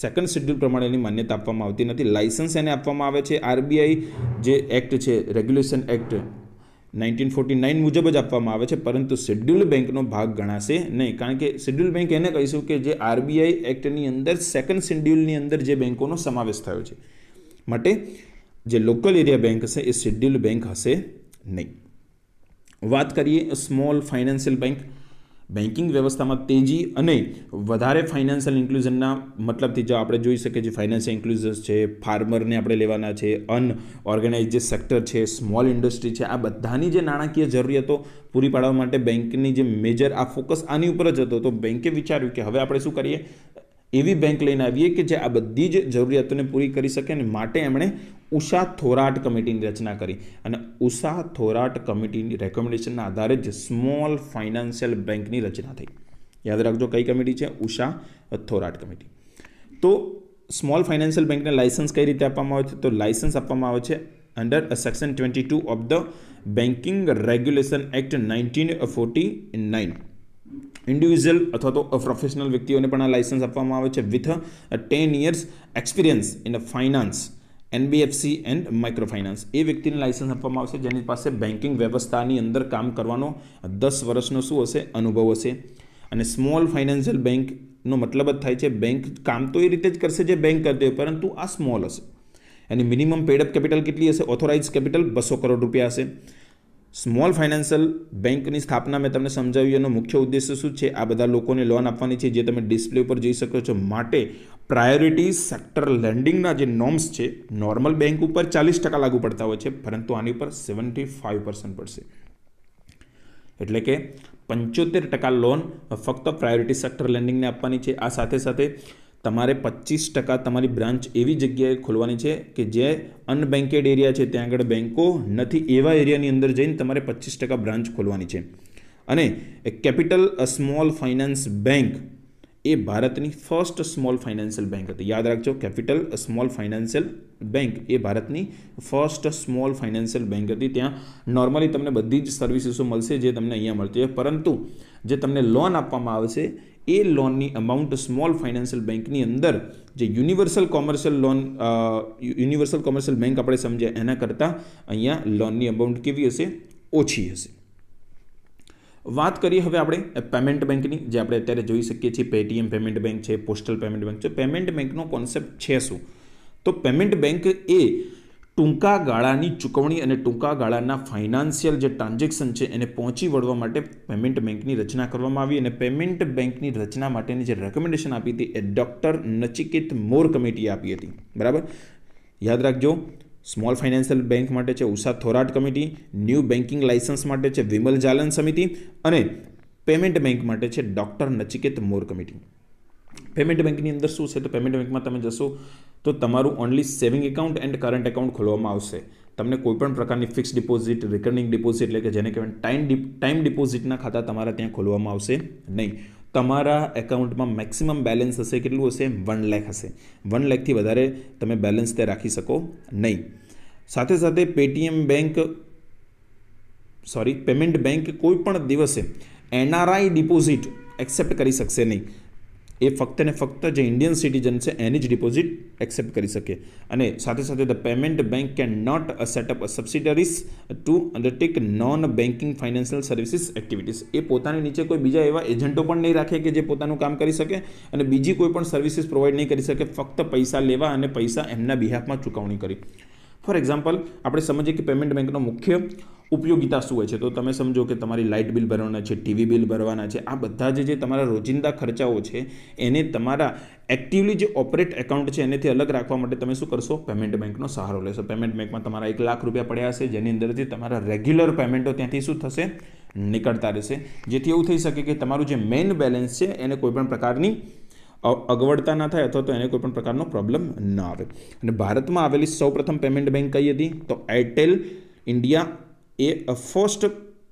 સેકન્ડ શેડ્યુલ પ્રમાણે એની માન્યતા આપવામાં આવતી નથી લાઇસન્સ એને આપવામાં આવે છે આરબીઆઈ જે એક્ટ છે regulation act nineteen forty nine મુજબ જ આપવામાં આવે છે પરંતુ શેડ્યુલ બેંકનો ભાગ ગણાશે નહીં કારણ કે શેડ્યુલ બેંક એને કહીશું કે જે આરબીઆઈ એક્ટની અંદર સેકન્ડ શેડ્યુલની અંદર જે બેંકોનો સમાવેશ થયો છે માટે જે લોકલ એરિયા બેંક હશે એ શેડ્યુલ્ડ બેંક હશે નહીં વાત કરીએ સ્મોલ ફાઇનાન્શિયલ બેંક બેન્કિંગ વ્યવસ્થામાં તેજી અને વધારે ફાઇનાન્શિયલ ઇન્ક્લુઝનના મતલબથી જો આપણે જોઈ શકીએ છીએ ફાઇનાન્શિયલ ઇન્ક્લુઝન્સ છે ફાર્મરને આપણે લેવાના છે અનઓર્ગેનાઇઝ જે સેક્ટર છે સ્મોલ ઇન્ડસ્ટ્રી છે આ બધાની જે નાણાકીય જરૂરિયાતો પૂરી પાડવા માટે બેંકની જે મેજર આ ફોકસ આની ઉપર જ હતો તો બેંકે વિચાર્યું કે હવે આપણે શું કરીએ એવી બેંક લઈને આવીએ કે જે આ બધી જ જરૂરિયાતોને પૂરી કરી શકે અને માટે એમણે ઉષા થોરાટ કમિટીની રચના કરી અને ઉષા થોરાટ કમિટીની રેકમેન્ડેશનના આધારે જ સ્મોલ ફાઇનાન્શિયલ બેંકની રચના થઈ યાદ રાખજો કઈ કમિટી છે ઉષા થોરાટ કમિટી તો સ્મોલ ફાઇનાન્શિયલ બેંકને લાઇસન્સ કઈ રીતે આપવામાં આવે છે તો લાઇસન્સ આપવામાં આવે છે under section twenty two of the banking regulation act nineteen forty nine individual અથવા તો પ્રોફેશનલ વ્યક્તિઓને પણ આ લાઇસન્સ આપવામાં આવે છે with ten years experience in finance NBFC and micro finance એ વ્યક્તિને લાઇસન્સ આપવામાં આવશે જેની પાસે બેન્કિંગ વ્યવસ્થાની અંદર કામ કરવાનો દસ વર્ષનો શું હશે અનુભવ હશે અને સ્મોલ ફાઇનાન્શિયલ બેંકનો મતલબ જ થાય છે બેંક કામ તો એ રીતે જ કરશે જે બેંક કરતી હોય પરંતુ આ સ્મોલ હશે એની મિનિમમ પેડઅપ કેપિટલ કેટલી હશે ઓથોરાઇઝ કેપિટલ બસો કરોડ રૂપિયા હશે સ્મોલ ફાઇનાન્શિયલ બેંકની સ્થાપના મેં તમને સમજાવ્યું એનો મુખ્ય ઉદ્દેશ્ય શું છે આ બધા લોકોને લોન આપવાની છે જે તમે ડિસ્પ્લે ઉપર જોઈ શકો છો માટે પ્રાયોરિટી સેક્ટર લેન્ડિંગના જે નોર્મ્સ છે નોર્મલ બેંક ઉપર ચાલીસ ટકા લાગુ પડતા હોય છે પરંતુ આની ઉપર સેવન્ટી ફાઇવ પર્સન્ટ પડશે એટલે કે પંચોતેર ટકા લોન ફક્ત પ્રાયોરિટી સેક્ટર લેન્ડિંગને આપવાની છે આ સાથે સાથે તમારે પચીસ ટકા તમારી બ્રાન્ચ એવી જગ્યાએ ખોલવાની છે કે જે અનબેન્કેડ એરિયા છે ત્યાં આગળ બેન્કો નથી એવા એરિયાની અંદર જઈને તમારે પચીસ ટકા બ્રાન્ચ ખોલવાની છે અને કેપિટલ સ્મોલ ફાઇનાન્સ બેંક એ ભારતની ફર્સ્ટ સ્મોલ ફાઇનાન્શિયલ બેંક હતી યાદ રાખજો કેપિટલ સ્મોલ ફાઇનાન્શિયલ બેંક એ ભારતની ફર્સ્ટ સ્મોલ ફાઇનાન્શિયલ બેંક હતી ત્યાં નોર્મલી તમને બધી જ સર્વિસીસો મળશે જે તમને અહીંયા મળતી હોય પરંતુ જે તમને લોન આપવામાં આવશે એ લોની અમાઉન્ટ સ્મોલ ફાઇનાન્શિયલ બેંક ની અંદર જે universal commercial loan universal commercial bank આપણે સમજીએ એના કરતા અહીંયા લોની અમાઉન્ટ કેવી હશે ઓછી હશે વાત કરીએ હવે આપણે પેમેન્ટ બેંક ની જે આપણે અત્યારે જોઈ સકીએ છીએ Paytm પેમેન્ટ બેંક છે પોસ્ટલ પેમેન્ટ બેંક છે પેમેન્ટ બેંક નો કોન્સેપ્ટ છે શું તો પેમેન્ટ બેંક એ ટૂંકા ગાળાની ચૂકવણી અને ટૂંકા ગાળાના ફાઇનાન્શિયલ જે ટ્રાન્ઝેક્શન છે એને પહોંચી વળવા માટે પેમેન્ટ બેંકની રચના કરવામાં આવી અને પેમેન્ટ બેંકની રચના માટેની જે રેકમેન્ડેશન આપી હતી એ ડૉક્ટર નચિકેત મોર કમિટીએ આપી હતી બરાબર યાદ રાખજો સ્મોલ ફાઇનાન્શિયલ બેંક માટે છે Usha Thorat committee new banking licence માટે છે વિમલ જાલન સમિતિ અને પેમેન્ટ બેંક માટે છે doctor Nachiket Mor committee payment બેંકની અંદર શું છે તો પેમેન્ટ બેંકમાં તમે જશો તો તમારું only saving account and current account ખોલવામાં આવશે તમને કોઈપણ પ્રકારની ફિક્સ ડિપોઝિટ રિકરિંગ ડિપોઝિટ એટલે કે જેને કહેવાય ટાઈમ ટાઈમ ડિપોઝિટના ખાતા તમારા ત્યાં ખોલવામાં આવશે નહીં તમારા એકાઉન્ટમાં મેક્સિમમ બેલેન્સ હશે કેટલું હશે વન લેખ હશે વન લેખથી વધારે તમે બેલેન્સ તે રાખી શકો નહીં સાથે સાથે Paytm bank sorry payment bank કોઈ પણ દિવસે એનઆરઆઈ ડિપોઝિટ એક્સેપ્ટ કરી શકશે નહીં એ ફક્ત ને ફક્ત જે ઇન્ડિયન સિટીઝન છે એની જ ડિપોઝિટ એક્સેપ્ટ કરી શકે અને સાથે સાથે the payment bank can not set up subsidiaries to undertake non banking financial services activities એ પોતાની નીચે કોઈ બીજા એવા એજન્ટો પણ નહીં રાખે કે જે પોતાનું કામ કરી શકે અને બીજી કોઈ પણ સર્વિસીસ પ્રોવાઈડ નહીં કરી શકે ફક્ત પૈસા લેવા અને પૈસા એમના બિહાફમાં ચૂકવણી કરી ફોર એક્ઝામ્પલ આપણે સમજીએ કે પેમેન્ટ બેંકનો મુખ્ય ઉપયોગીતા શું હોય છે તો તમે સમજો કે તમારી લાઇટ બિલ ભરવાના છે ટીવી બિલ ભરવાના છે આ બધા જે તમારા રોજિંદા ખર્ચાઓ છે એને તમારા એક્ટિવલી જે ઓપરેટ એકાઉન્ટ છે એનેથી અલગ રાખવા માટે તમે શું કરશો પેમેન્ટ બેંકનો સહારો લેશો પેમેન્ટ બેંકમાં તમારા એક લાખ રૂપિયા પડ્યા હશે જેની અંદરથી તમારા રેગ્યુલર પેમેન્ટો ત્યાંથી શું થશે નીકળતા રહેશે જેથી એવું થઈ શકે કે તમારું જે મેઇન બેલેન્સ છે એને કોઈપણ પ્રકારની અગવડતા ના થાય અથવા તો એને કોઈપણ પ્રકારનો પ્રોબ્લેમ ન આવે અને ભારતમાં આવેલી સૌપ્રથમ પેમેન્ટ બેંક કઈ હતી તો એરટેલ ઇન્ડિયા એ ફર્સ્ટ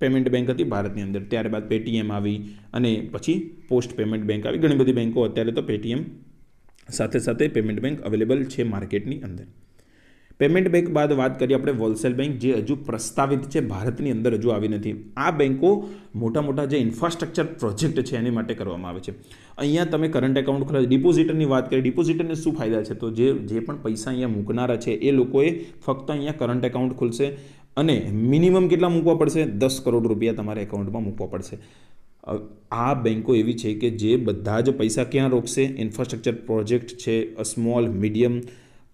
પેમેન્ટ બેંક હતી ભારતની અંદર ત્યારબાદ પેટીએમ આવી અને પછી પોસ્ટ પેમેન્ટ બેંક આવી ઘણી બધી બેંકો અત્યારે તો પેટીએમ સાથે સાથે પેમેન્ટ બેંક અવેલેબલ છે માર્કેટની અંદર પેમેન્ટ બેંક બાદ વાત કરીએ આપણે વોલસેલ બેંક જે હજુ પ્રસ્તાવિત છે ભારતની અંદર હજુ આવી નથી આ બેંકો મોટા મોટા જે ઇન્ફ્રાસ્ટ્રક્ચર પ્રોજેક્ટ છે એની માટે કરવામાં આવે છે અહીંયા તમે કરંટ એકાઉન્ટ ખોલા ડિપોઝિટરની વાત કરીએ ડિપોઝિટરને શું ફાયદા છે તો જે જે પણ પૈસા અહીંયા મૂકનારા છે એ લોકોએ ફક્ત અહીંયા કરંટ એકાઉન્ટ ખોલશે અને મિનિમમ કેટલા મૂકવા પડશે દસ કરોડ રૂપિયા તમારે એકાઉન્ટમાં મૂકવા પડશે આ બેન્કો એવી છે કે જે બધા જ પૈસા ક્યાં રોકશે ઇન્ફ્રાસ્ટ્રક્ચર પ્રોજેક્ટ છે સ્મોલ મીડિયમ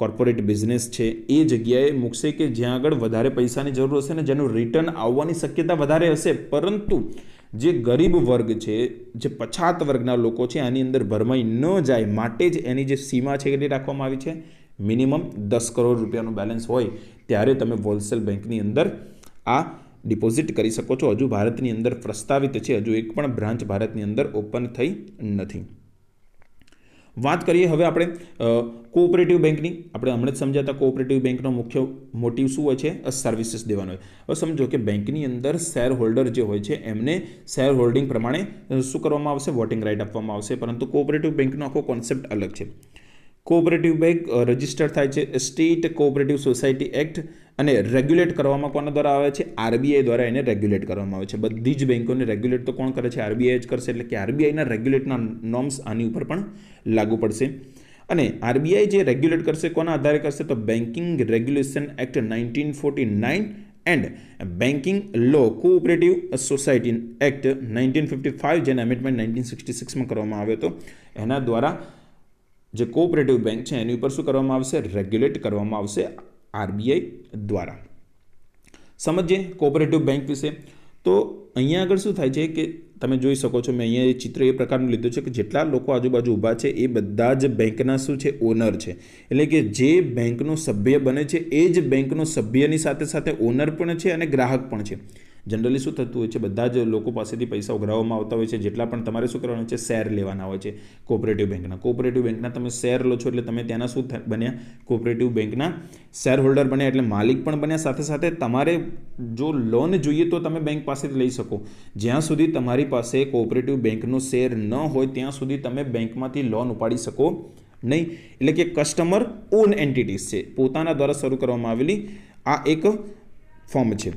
કોર્પોરેટ બિઝનેસ છે એ જગ્યાએ મૂકશે કે જ્યાં આગળ વધારે પૈસાની જરૂર હશે ને જેનું રિટર્ન આવવાની શક્યતા વધારે હશે પરંતુ જે ગરીબ વર્ગ છે જે પછાત વર્ગના લોકો છે આની અંદર ભરમાઈ ન જાય માટે જ એની જે સીમા છે કેટલી રાખવામાં આવી છે મિનિમમ દસ કરોડ રૂપિયાનું બેલેન્સ હોય ત્યારે તમે હોલસેલ બેંકની અંદર આ ડિપોઝિટ કરી શકો છો હજુ ભારતની અંદર પ્રસ્તાવિત છે હજુ એક પણ બ્રાન્ચ ભારતની અંદર ઓપન થઈ નથી વાત કરીએ હવે આપણે કોઓપરેટિવ બેંકની આપણે હમણાં જ સમજાતા કોઓપરેટિવ બેંકનો મુખ્ય મોટિવ શું હોય છે સર્વિસીસ દેવાનો હોય હવે સમજો કે બેંકની અંદર શેર હોલ્ડર જે હોય છે એમને શેર હોલ્ડિંગ પ્રમાણે શું કરવામાં આવશે વોટિંગ રાઇટ આપવામાં આવશે પરંતુ કોઓપરેટિવ બેંકનો આખો કોન્સેપ્ટ અલગ છે કોઓપરેટિવ બેંક રજિસ્ટર થાય છે સ્ટેટ કોઓપરેટિવ સોસાયટી એક્ટ અને રેગ્યુલેટ કરવામાં કોના દ્વારા આવે છે આરબીઆઈ દ્વારા એને રેગ્યુલેટ કરવામાં આવે છે બધી જ બેન્કોને રેગ્યુલેટ તો કોણ કરે છે આરબીઆઈ જ કરશે એટલે કે આરબીઆઈના રેગ્યુલેટના નોર્મ્સ આની ઉપર પણ લાગુ પડશે અને આરબીઆઈ જે રેગ્યુલેટ કરશે કોના આધારે કરશે તો banking regulation act nineteen forty nine and banking law cooperative society act nineteen fifty five જેને એમેન્ડમેન્ટ નાઇન્ટીન સિક્સટી સિક્સમાં કરવામાં આવ્યો હતો એના દ્વારા જે કોઓપરેટિવ બેંક છે એની ઉપર શું કરવામાં આવશે રેગ્યુલેટ કરવામાં આવશે આરબીઆઈ દ્વારા સમજીએ કોઓપરેટિવ બેંક વિશે તો અહીંયા આગળ શું થાય છે કે તમે જોઈ શકો છો મેં અહીંયા એ ચિત્ર એ પ્રકારનું લીધું છે કે જેટલા લોકો આજુબાજુ ઊભા છે એ બધા જ બેંકના શું છે ઓનર છે એટલે કે જે બેંકનો સભ્ય બને છે એ જ બેંકનો સભ્યની સાથે સાથે ઓનર પણ છે અને ગ્રાહક પણ છે જનરલી શું થતું હોય છે બધા જ લોકો પાસેથી પૈસા ઉઘરાવવામાં આવતા હોય છે જેટલા પણ તમારે શું કરવાનું છે શેર લેવાના હોય છે કોઓપરેટિવ બેંકના કોઓપરેટિવ બેંકના તમે શેર લો છો એટલે તમે ત્યાંના શું બન્યા કોઓપરેટિવ બેંકના શેર હોલ્ડર બન્યા એટલે માલિક પણ બન્યા સાથે સાથે તમારે જો લોન જોઈએ તો તમે બેંક પાસેથી લઈ શકો જ્યાં સુધી તમારી પાસે કોઓપરેટિવ બેંકનો શેર ન હોય ત્યાં સુધી તમે બેંકમાંથી લોન ઉપાડી શકો નહીં એટલે કે કસ્ટમર ઓન એન્ટિટીઝ છે પોતાના દ્વારા શરૂ કરવામાં આવેલી આ એક ફોર્મ છે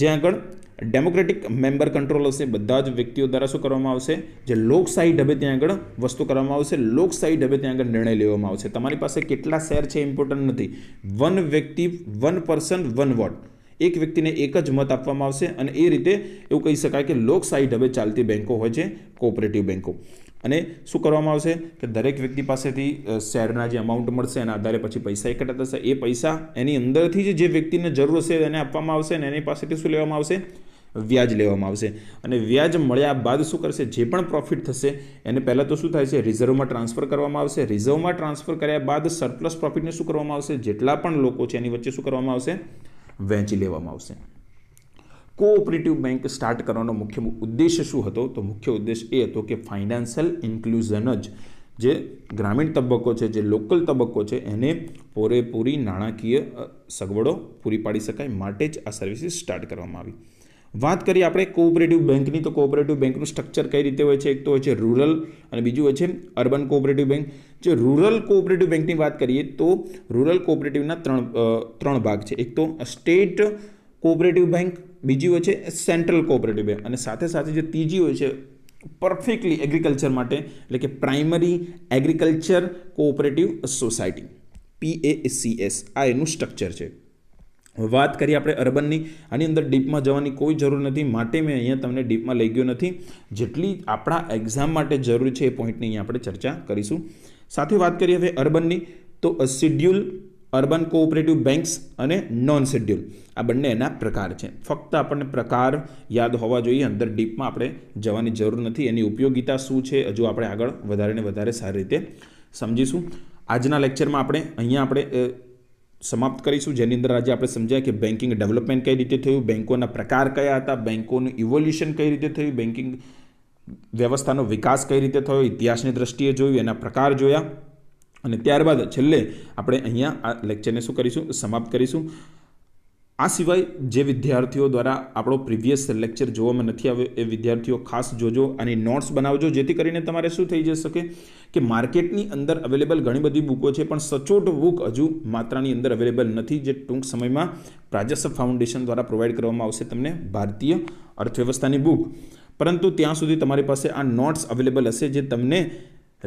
જ્યાં આગળ ડેમોક્રેટિક મેમ્બર કંટ્રોલ હશે બધા જ વ્યક્તિઓ દ્વારા શું કરવામાં આવશે જે લોકશાહી ઢબે ત્યાં આગળ વસ્તુ કરવામાં આવશે લોકશાહી ઢબે ત્યાં આગળ નિર્ણય લેવામાં આવશે તમારી પાસે કેટલા શેર છે ઇમ્પોર્ટન્ટ નથી વન વ્યક્તિ વન પર્સન વન વોટ એક વ્યક્તિને એક જ મત આપવામાં આવશે અને એ રીતે એવું કહી શકાય કે લોકશાહી ઢબે ચાલતી બેન્કો હોય છે કોઓપરેટિવ બેન્કો અને શું કરવામાં આવશે કે દરેક વ્યક્તિ પાસેથી શેરના જે અમાઉન્ટ મળશે એના આધારે પછી પૈસા એકઠા થશે એ પૈસા એની અંદરથી જે વ્યક્તિને જરૂર હશે એને આપવામાં આવશે અને એની પાસેથી શું લેવામાં આવશે વ્યાજ લેવામાં આવશે અને વ્યાજ મળ્યા બાદ શું કરશે જે પણ પ્રોફિટ થશે એને પહેલાં તો શું થાય છે રિઝર્વમાં ટ્રાન્સફર કરવામાં આવશે રિઝર્વમાં ટ્રાન્સફર કર્યા બાદ સરપ્લસ પ્રોફિટને શું કરવામાં આવશે જેટલા પણ લોકો છે એની વચ્ચે શું કરવામાં આવશે વહેંચી લેવામાં આવશે કોઓપરેટિવ બેંક સ્ટાર્ટ કરવાનો મુખ્ય ઉદ્દેશ શું હતો તો મુખ્ય ઉદ્દેશ એ હતો કે ફાઇનાન્શિયલ ઇન્ક્લુઝન જ જે ગ્રામીણ તબક્કો છે જે લોકલ તબક્કો છે એને પૂરેપૂરી નાણાકીય સગવડો પૂરી પાડી શકાય માટે જ આ સર્વિસીસ સ્ટાર્ટ કરવામાં આવી વાત કરીએ આપણે કોઓપરેટિવ બેંકની તો કોઓપરેટિવ બેંકનું સ્ટ્રક્ચર કઈ રીતે હોય છે એક તો હોય છે રૂરલ અને બીજું હોય છે અર્બન કોઓપરેટિવ બેંક જે રૂરલ કોઓપરેટિવ બેંકની વાત કરીએ તો રૂરલ કોઓપરેટિવના ત્રણ ત્રણ ભાગ છે એક તો સ્ટેટ કોઓપરેટિવ બેંક બીજી હોય છે સેન્ટ્રલ કોઓપરેટિવ બેંક અને સાથે સાથે જે ત્રીજી હોય છે પરફેક્ટલી એગ્રીકલ્ચર માટે એટલે કે primary agriculture cooperative society PACS આ એનું સ્ટ્રક્ચર છે વાત કરીએ આપણે અર્બનની આની અંદર ડીપમાં જવાની કોઈ જરૂર નથી માટે મેં અહીંયા તમને ડીપમાં લઈ ગયો નથી જેટલી આપણા એક્ઝામ માટે જરૂરી છે એ પોઈન્ટની અહીંયા આપણે ચર્ચા કરીશું સાથે વાત કરીએ હવે અર્બનની તો શિડ્યુલ અર્બન કોઓપરેટિવ બેન્ક્સ અને નોન શેડ્યુલ આ બંને એના પ્રકાર છે ફક્ત આપણને પ્રકાર યાદ હોવા જોઈએ અંદર ડીપમાં આપણે જવાની જરૂર નથી એની ઉપયોગિતા શું છે હજુ આપણે આગળ વધારે ને વધારે સારી રીતે સમજીશું આજના લેક્ચરમાં આપણે અહીંયા આપણે સમાપ્ત કરીશું જેની અંદર આજે આપણે સમજ્યા કે બેન્કિંગ ડેવલપમેન્ટ કઈ રીતે થયું બેન્કોના પ્રકાર કયા હતા બેન્કોનું ઇવોલ્યુશન કઈ રીતે થયું બેન્કિંગ વ્યવસ્થાનો વિકાસ કઈ રીતે થયો ઇતિહાસની દ્રષ્ટિએ જોયું એના પ્રકાર જોયા અને ત્યારબાદ છેલ્લે આપણે અહીંયા આ લેક્ચરને શું કરીશું સમાપ્ત કરીશું આ સિવાય જે વિદ્યાર્થીઓ દ્વારા આપણો પ્રીવિયસ લેક્ચર જોવામાં નથી આવ્યો એ વિદ્યાર્થીઓ ખાસ જોજો અને નોટ્સ બનાવજો જેથી કરીને તમારે શું થઈ જઈ શકે કે માર્કેટની અંદર અવેલેબલ ઘણી બધી બુકો છે પણ સચોટ બુક હજુ માત્રાની અંદર અવેલેબલ નથી જે ટૂંક સમયમાં પ્રાજસ્વ ફાઉન્ડેશન દ્વારા પ્રોવાઈડ કરવામાં આવશે તમને ભારતીય અર્થવ્યવસ્થાની બુક પરંતુ ત્યાં સુધી તમારી પાસે આ નોટ્સ અવેલેબલ હશે જે તમને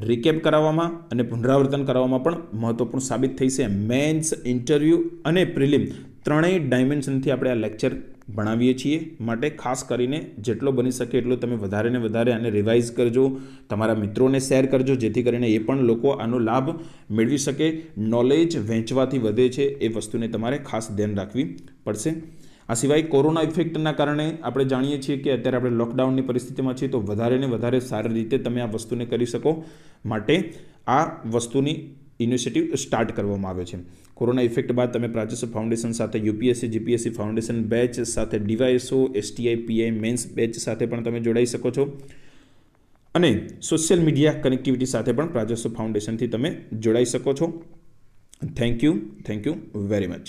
રિકેપ કરાવવામાં અને પુનરાવર્તન કરાવવામાં પણ મહત્વપૂર્ણ સાબિત થઈ છે મેન્સ ઇન્ટરવ્યૂ અને પ્રિલિમ ત્રણેય ડાયમેન્શનથી આપણે આ લેક્ચર ભણાવીએ છીએ માટે ખાસ કરીને જેટલો બની શકે એટલો તમે વધારે ને વધારે આને રિવાઇઝ કરજો તમારા મિત્રોને શેર કરજો જેથી કરીને એ પણ લોકો આનો લાભ મેળવી શકે નોલેજ વહેંચવાથી વધે છે એ વસ્તુને તમારે ખાસ ધ્યાન રાખવી પડશે આ સિવાય કોરોના ઇફેક્ટના કારણે આપણે જાણીએ છીએ કે અત્યારે આપણે લોકડાઉનની પરિસ્થિતિમાં છીએ તો વધારે ને વધારે સારી રીતે તમે આ વસ્તુને કરી શકો માટે આ વસ્તુની ઇનિશિયેટિવ સ્ટાર્ટ કરવામાં આવ્યો છે કોરોના ઇફેક્ટ બાદ તમે પ્રાચસ ફાઉન્ડેશન સાથે યુપીએસસી જીપીએસસી ફાઉન્ડેશન બેચ સાથે DYSO STI PI mains batch સાથે પણ તમે જોડાઈ શકો છો અને સોશિયલ મીડિયા કનેક્ટિવિટી સાથે પણ પ્રાજસ્વ ફાઉન્ડેશનથી તમે જોડાઈ શકો છો thank you thank you very much